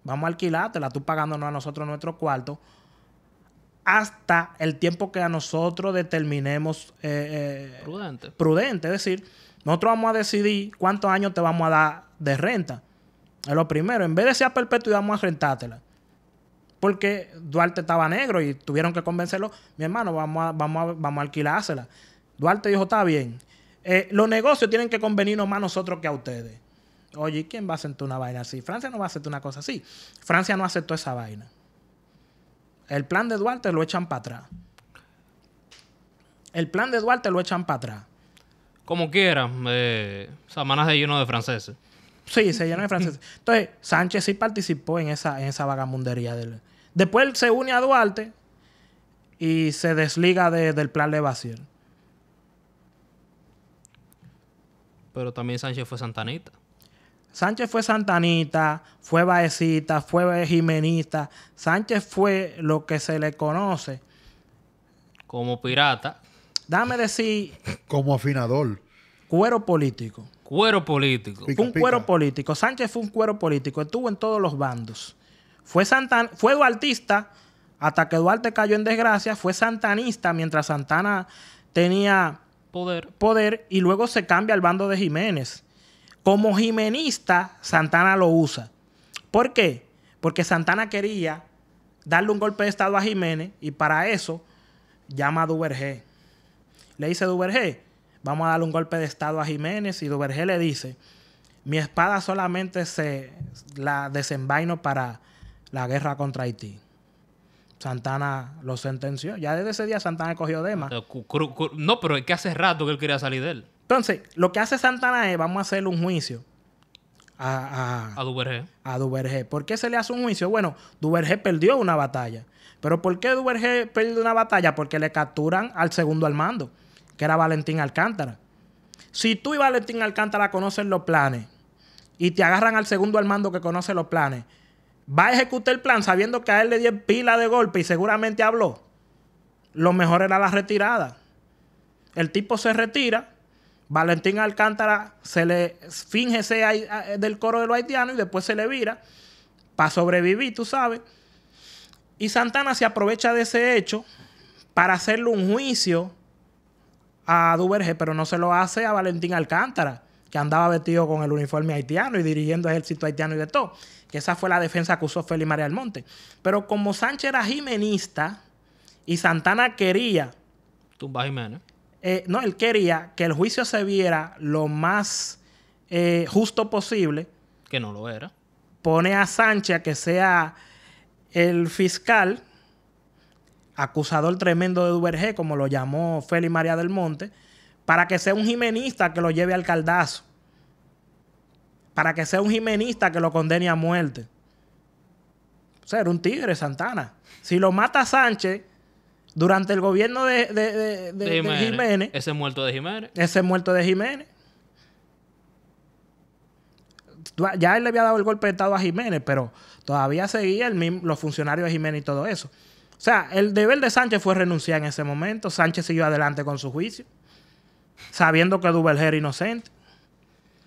Vamos a alquilártela, tú pagándonos a nosotros nuestro cuarto hasta el tiempo que a nosotros determinemos eh, eh, prudente. prudente. Es decir, nosotros vamos a decidir cuántos años te vamos a dar de renta. Es lo primero. En vez de ser perpetuidad, vamos a rentártela porque Duarte estaba negro y tuvieron que convencerlo, mi hermano, vamos a, vamos a, vamos alquilársela. Duarte dijo, está bien. Eh, los negocios tienen que convenirnos más nosotros que a ustedes. Oye, ¿quién va a aceptar una vaina así? Francia no va a aceptar una cosa así. Francia no aceptó esa vaina. El plan de Duarte lo echan para atrás. El plan de Duarte lo echan para atrás. Como quieran, eh, semanas de lleno de franceses. Sí, se llenó de franceses. Entonces, Sánchez sí participó en esa, en esa vagamundería del, Después se une a Duarte y se desliga del plan de Basiel. Pero también Sánchez fue Santanita. Sánchez fue Santanita, fue Baecita, fue Jimenista. Sánchez fue lo que se le conoce. Como pirata. Dame decir. Como afinador. Cuero político. Cuero político. fue un cuero político. Sánchez fue un cuero político. Estuvo en todos los bandos. Fue, Santana, duartista hasta que Duarte cayó en desgracia, fue santanista mientras Santana tenía poder. poder y luego se cambia al bando de Jiménez. Como jimenista, Santana lo usa. ¿Por qué? Porque Santana quería darle un golpe de Estado a Jiménez y para eso llama a Duvergé. Le dice Duvergé, vamos a darle un golpe de Estado a Jiménez y Duvergé le dice, mi espada solamente se la desenvaino para la guerra contra Haití. Santana lo sentenció. Ya desde ese día Santana cogió Dema. No, pero es que hace rato que él quería salir de él. Entonces, lo que hace Santana es, vamos a hacerle un juicio a, a, a Duvergé. ¿Por qué se le hace un juicio? Bueno, Duvergé perdió una batalla. ¿Pero por qué Duvergé perdió una batalla? Porque le capturan al segundo al mando, que era Valentín Alcántara. Si tú y Valentín Alcántara conocen los planes y te agarran al segundo al mando que conoce los planes, va a ejecutar el plan sabiendo que a él le dio pila de golpe y seguramente habló, lo mejor era la retirada. El tipo se retira, Valentín Alcántara se le finge ser ah, eh, del coro de los haitianos y después se le vira para sobrevivir, tú sabes. Y Santana se aprovecha de ese hecho para hacerle un juicio a Duverge, pero no se lo hace a Valentín Alcántara que andaba vestido con el uniforme haitiano y dirigiendo ejército haitiano y de todo. Que esa fue la defensa que usó Félix María del Monte... Pero como Sánchez era jimenista y Santana quería. Tumba Jiménez. Eh, no, él quería que el juicio se viera lo más eh, justo posible. Que no lo era. Pone a Sánchez a que sea el fiscal, acusador tremendo de Duvergé, como lo llamó Félix María del Monte para que sea un jimenista que lo lleve al caldazo, para que sea un jimenista que lo condene a muerte. O sea, era un tigre, Santana. Si lo mata Sánchez, durante el gobierno de, Jiménez. Ese muerto de Jiménez. Ese muerto de Jiménez. Ya él le había dado el golpe de Estado a Jiménez, pero todavía seguía el los funcionarios de Jiménez y todo eso. O sea, el deber de Sánchez fue renunciar en ese momento. Sánchez siguió adelante con su juicio sabiendo que Duverger era inocente.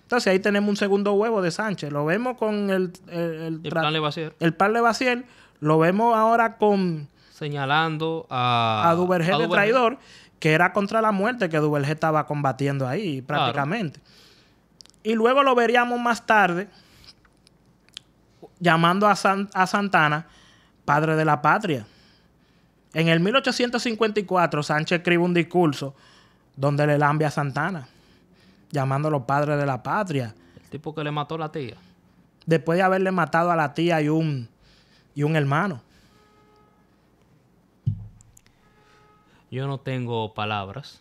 Entonces ahí tenemos un segundo huevo de Sánchez. Lo vemos con el... El, el, el plan El El plan Lo vemos ahora con... Señalando a... A Duverger de traidor, que era contra la muerte que Duverger estaba combatiendo ahí prácticamente. Y luego lo veríamos más tarde llamando a, a Santana padre de la patria. En el 1854 Sánchez escribe un discurso donde le lambia a Santana, llamándolo padre los padres de la patria. El tipo que le mató a la tía. Después de haberle matado a la tía y un, y un hermano. Yo no tengo palabras.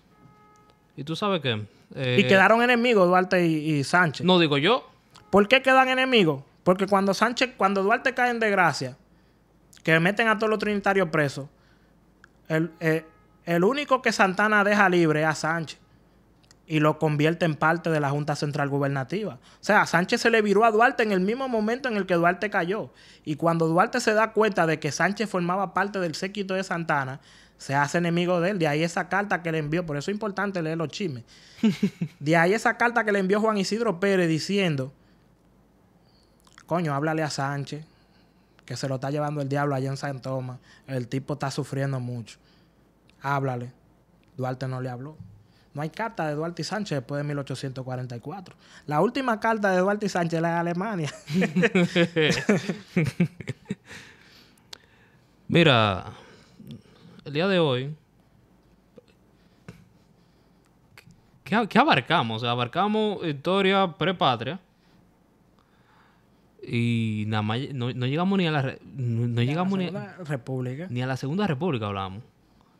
¿Y tú sabes qué? y eh, quedaron enemigos Duarte y, Sánchez. No digo yo. ¿Por qué quedan enemigos? Porque cuando Sánchez, cuando Duarte cae en desgracia, que meten a todos los trinitarios presos, el, eh, el único que Santana deja libre es a Sánchez y lo convierte en parte de la Junta Central Gubernativa. O sea, a Sánchez se le viró a Duarte en el mismo momento en el que Duarte cayó. Y cuando Duarte se da cuenta de que Sánchez formaba parte del séquito de Santana, se hace enemigo de él. De ahí esa carta que le envió, por eso es importante leer los chismes. De ahí esa carta que le envió Juan Isidro Pérez diciendo, coño, háblale a Sánchez, que se lo está llevando el diablo allá en San Tomás. El tipo está sufriendo mucho háblale. Duarte no le habló. No hay carta de Duarte y Sánchez después de 1844. La última carta de Duarte y Sánchez la de Alemania. Mira, el día de hoy, ¿qué, abarcamos? abarcamos historia prepatria. Y nada más, no, llegamos ni a la, no, llegamos la República. ni a la Segunda República hablamos.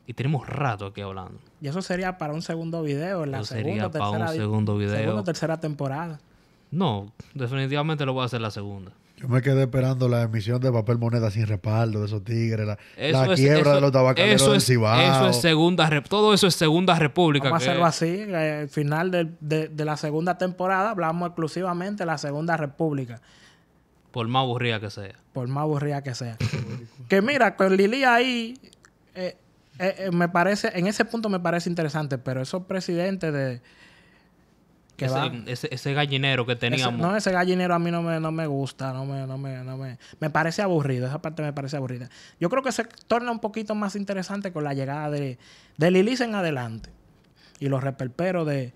Y tenemos rato aquí hablando. Y eso sería para un segundo video, sería para un segundo video. Segunda, tercera temporada. No, definitivamente lo voy a hacer la segunda. Yo me quedé esperando la emisión de papel moneda sin respaldo de esos tigres, la, la quiebra de los tabacaleros eso es, Eso es segunda, todo eso es segunda república. Vamos a hacerlo así, al eh, final de, la segunda temporada hablamos exclusivamente de la segunda república. Por más aburrida que sea. Por más aburrida que sea. que mira, con Lili ahí, eh, eh, eh, me parece, en ese punto me parece interesante, pero esos presidentes de. ese, gallinero que teníamos. no, ese gallinero a mí no me, no me gusta, no me, parece aburrido, esa parte me parece aburrida. Yo creo que se torna un poquito más interesante con la llegada de, de en adelante y los reperperos de,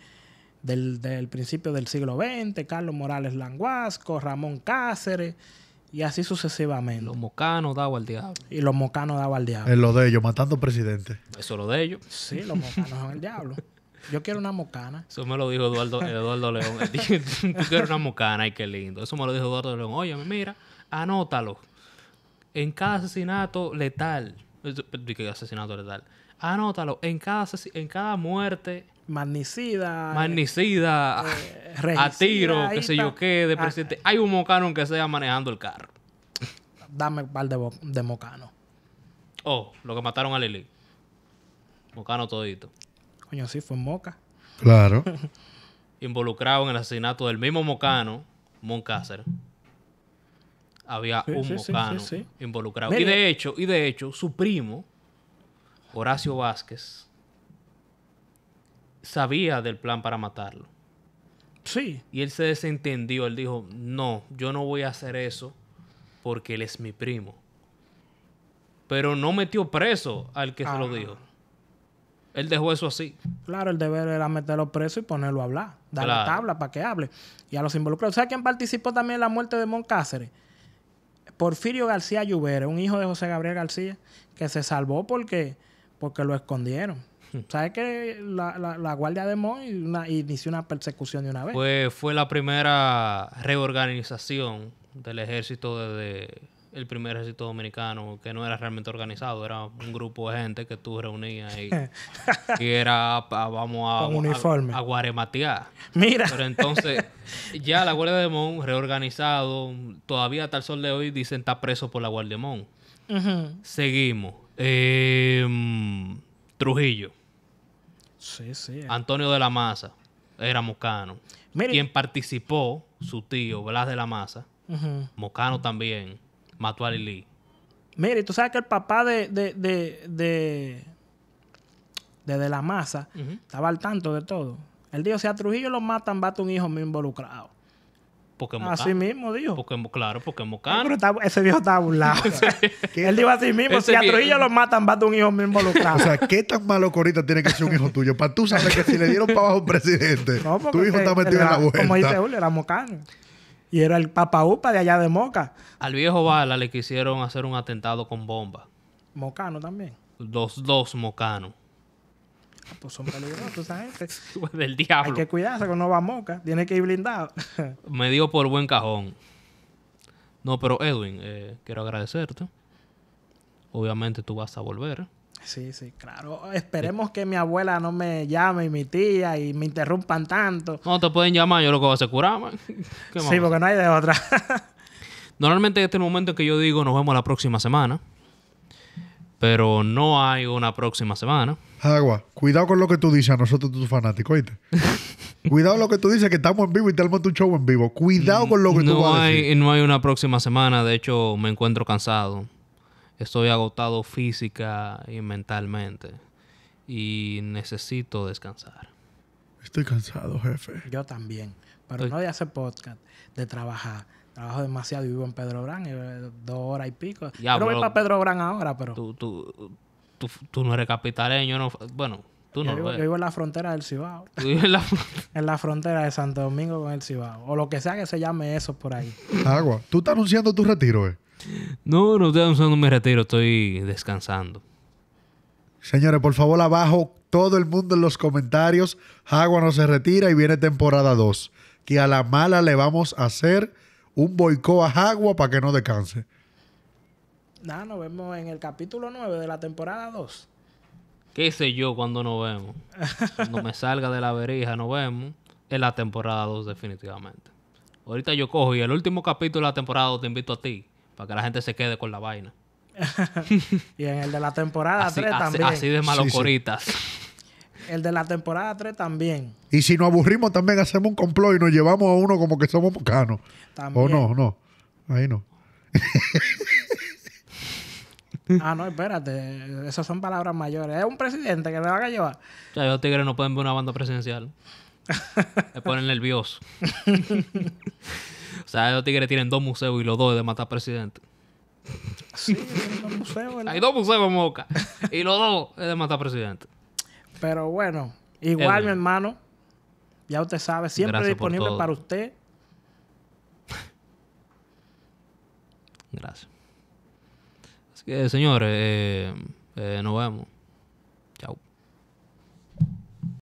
del, del, principio del siglo XX, Carlos Morales Languasco, Ramón Cáceres y así sucesivamente. Los mocanos daban al diablo. Y los mocanos daban al diablo. Es lo de ellos, matando presidente. Eso es lo de ellos. Sí, los mocanos son el diablo. Yo quiero una mocana. Eso me lo dijo Eduardo, León. Tú quieres una mocana, ay, qué lindo. Eso me lo dijo Eduardo León. Oye, mira, anótalo. En cada asesinato letal. que eh, asesinato letal? Anótalo. En cada, en cada muerte magnicida. Magnicida, eh, a tiro, qué sé yo qué, de ah, presidente. Eh. Hay un mocano que sea manejando el carro. Dame un par de, mocano. Oh, lo que mataron a Lili. Mocano todito. Coño, sí, fue Moca. Claro. Involucrado en el asesinato del mismo mocano, Moncácer. Había un mocano involucrado. Y de hecho, y de hecho, su primo, Horacio Vázquez, sabía del plan para matarlo. Sí. Y él se desentendió, él dijo, no, yo no voy a hacer eso porque él es mi primo. Pero no metió preso al que se lo ah. dijo. Él dejó eso así. Claro, el deber era meterlo preso y ponerlo a hablar. Darle la tabla para que hable. Y a los involucrados. ¿Sabes quién participó también en la muerte de Moncáceres? Porfirio García Lluvera, un hijo de José Gabriel García, que se salvó porque, porque lo escondieron. ¿Sabes que la, Guardia de Mon inició una persecución de una vez? Pues fue la primera reorganización del ejército desde el primer ejército dominicano, que no era realmente organizado, era un grupo de gente que tú reunías y, que era, ah, vamos a, uniforme. a, guarematear. Mira. Pero entonces, ya la Guardia de Mon reorganizado, todavía hasta el sol de hoy dicen está preso por la Guardia de Mon. Seguimos. Em, Trujillo. Sí, sí. Eh. Antonio de la Maza era Mocano. Quien participó, su tío, Blas de la Maza. Mocano también. Mató a Lili. Mire, tú sabes que el papá de, de, de, de, de, la Maza estaba al tanto de todo. Él dijo, si a Trujillo lo matan, va a un hijo muy involucrado. Así mismo, dijo. claro, porque mocano. Está, ese viejo estaba burlado. él dijo así mismo: si a Trujillo lo matan, va a un hijo mismo involucrado. o sea, ¿qué tan malo corita tiene que ser un hijo tuyo? Para tú saber que si le dieron para abajo a un presidente, tu hijo está metido en la vuelta. Como dice Julio, era mocano. Y era el papa upa de allá de Moca. Al viejo Bala le quisieron hacer un atentado con bomba. Mocano también. dos dos mocanos pues son peligrosos esa gente. Del diablo. Hay que cuidarse con no va moca. Tiene que ir blindado. Me dio por buen cajón. No, pero Edwin, eh, quiero agradecerte. Obviamente tú vas a volver. Sí, sí, claro. Esperemos que mi abuela no me llame y mi tía y me interrumpan tanto. No, te pueden llamar, yo lo que voy a hacer curarme. Sí, porque no hay de otra. Normalmente este momento en que yo digo nos vemos la próxima semana pero no hay una próxima semana. Agua, cuidado con lo que tú dices a nosotros, tus fanáticos, ¿oíste? cuidado con lo que tú dices, que estamos en vivo y te tu show en vivo. Cuidado con lo que tú vas a decir. No hay una próxima semana, de hecho, me encuentro cansado. Estoy agotado física y mentalmente. Y necesito descansar. Estoy cansado, jefe. Yo también. Pero no de hacer podcast, de trabajar, Trabajo demasiado y vivo en Pedro Bran, eh, dos horas y pico. Ya, no voy para Pedro Bran ahora, pero. Tú, tú, no eres capitaleño, no, bueno, tú no. Yo vivo, yo vivo, en la frontera del Cibao. en la frontera? de Santo Domingo con el Cibao. O lo que sea que se llame eso por ahí. Agua, ¿tú estás anunciando tu retiro, eh? No, no estoy anunciando mi retiro, estoy descansando. Señores, por favor, abajo, todo el mundo en los comentarios. Agua no se retira y viene temporada 2. Que a la mala le vamos a hacer un boicot a Jagua para que no descanse. No, nos vemos en el capítulo 9 de la temporada 2. ¿Qué sé yo cuando nos vemos? cuando me salga de la verija, nos vemos. En la temporada 2, definitivamente. Ahorita yo cojo y el último capítulo de la temporada 2 te invito a ti, para que la gente se quede con la vaina. y en el de la temporada 3 también. Así de malocoritas. El de la temporada 3 también. Y si nos aburrimos, también hacemos un complot y nos llevamos a uno como que somos canos O no, no. Ahí no. ah, no, espérate. Esas son palabras mayores. Es un presidente que te van a llevar. O sea, los tigres no pueden ver una banda presidencial. Se ponen nerviosos. o sea, los tigres tienen dos museos y los dos de matar presidente. Sí, hay dos museos. Hay dos museos en Moca. Y los dos es de matar presidente. Pero bueno, igual, mi hermano, ya usted sabe, siempre disponible para usted. Gracias. Así que, señores, eh, eh, nos vemos.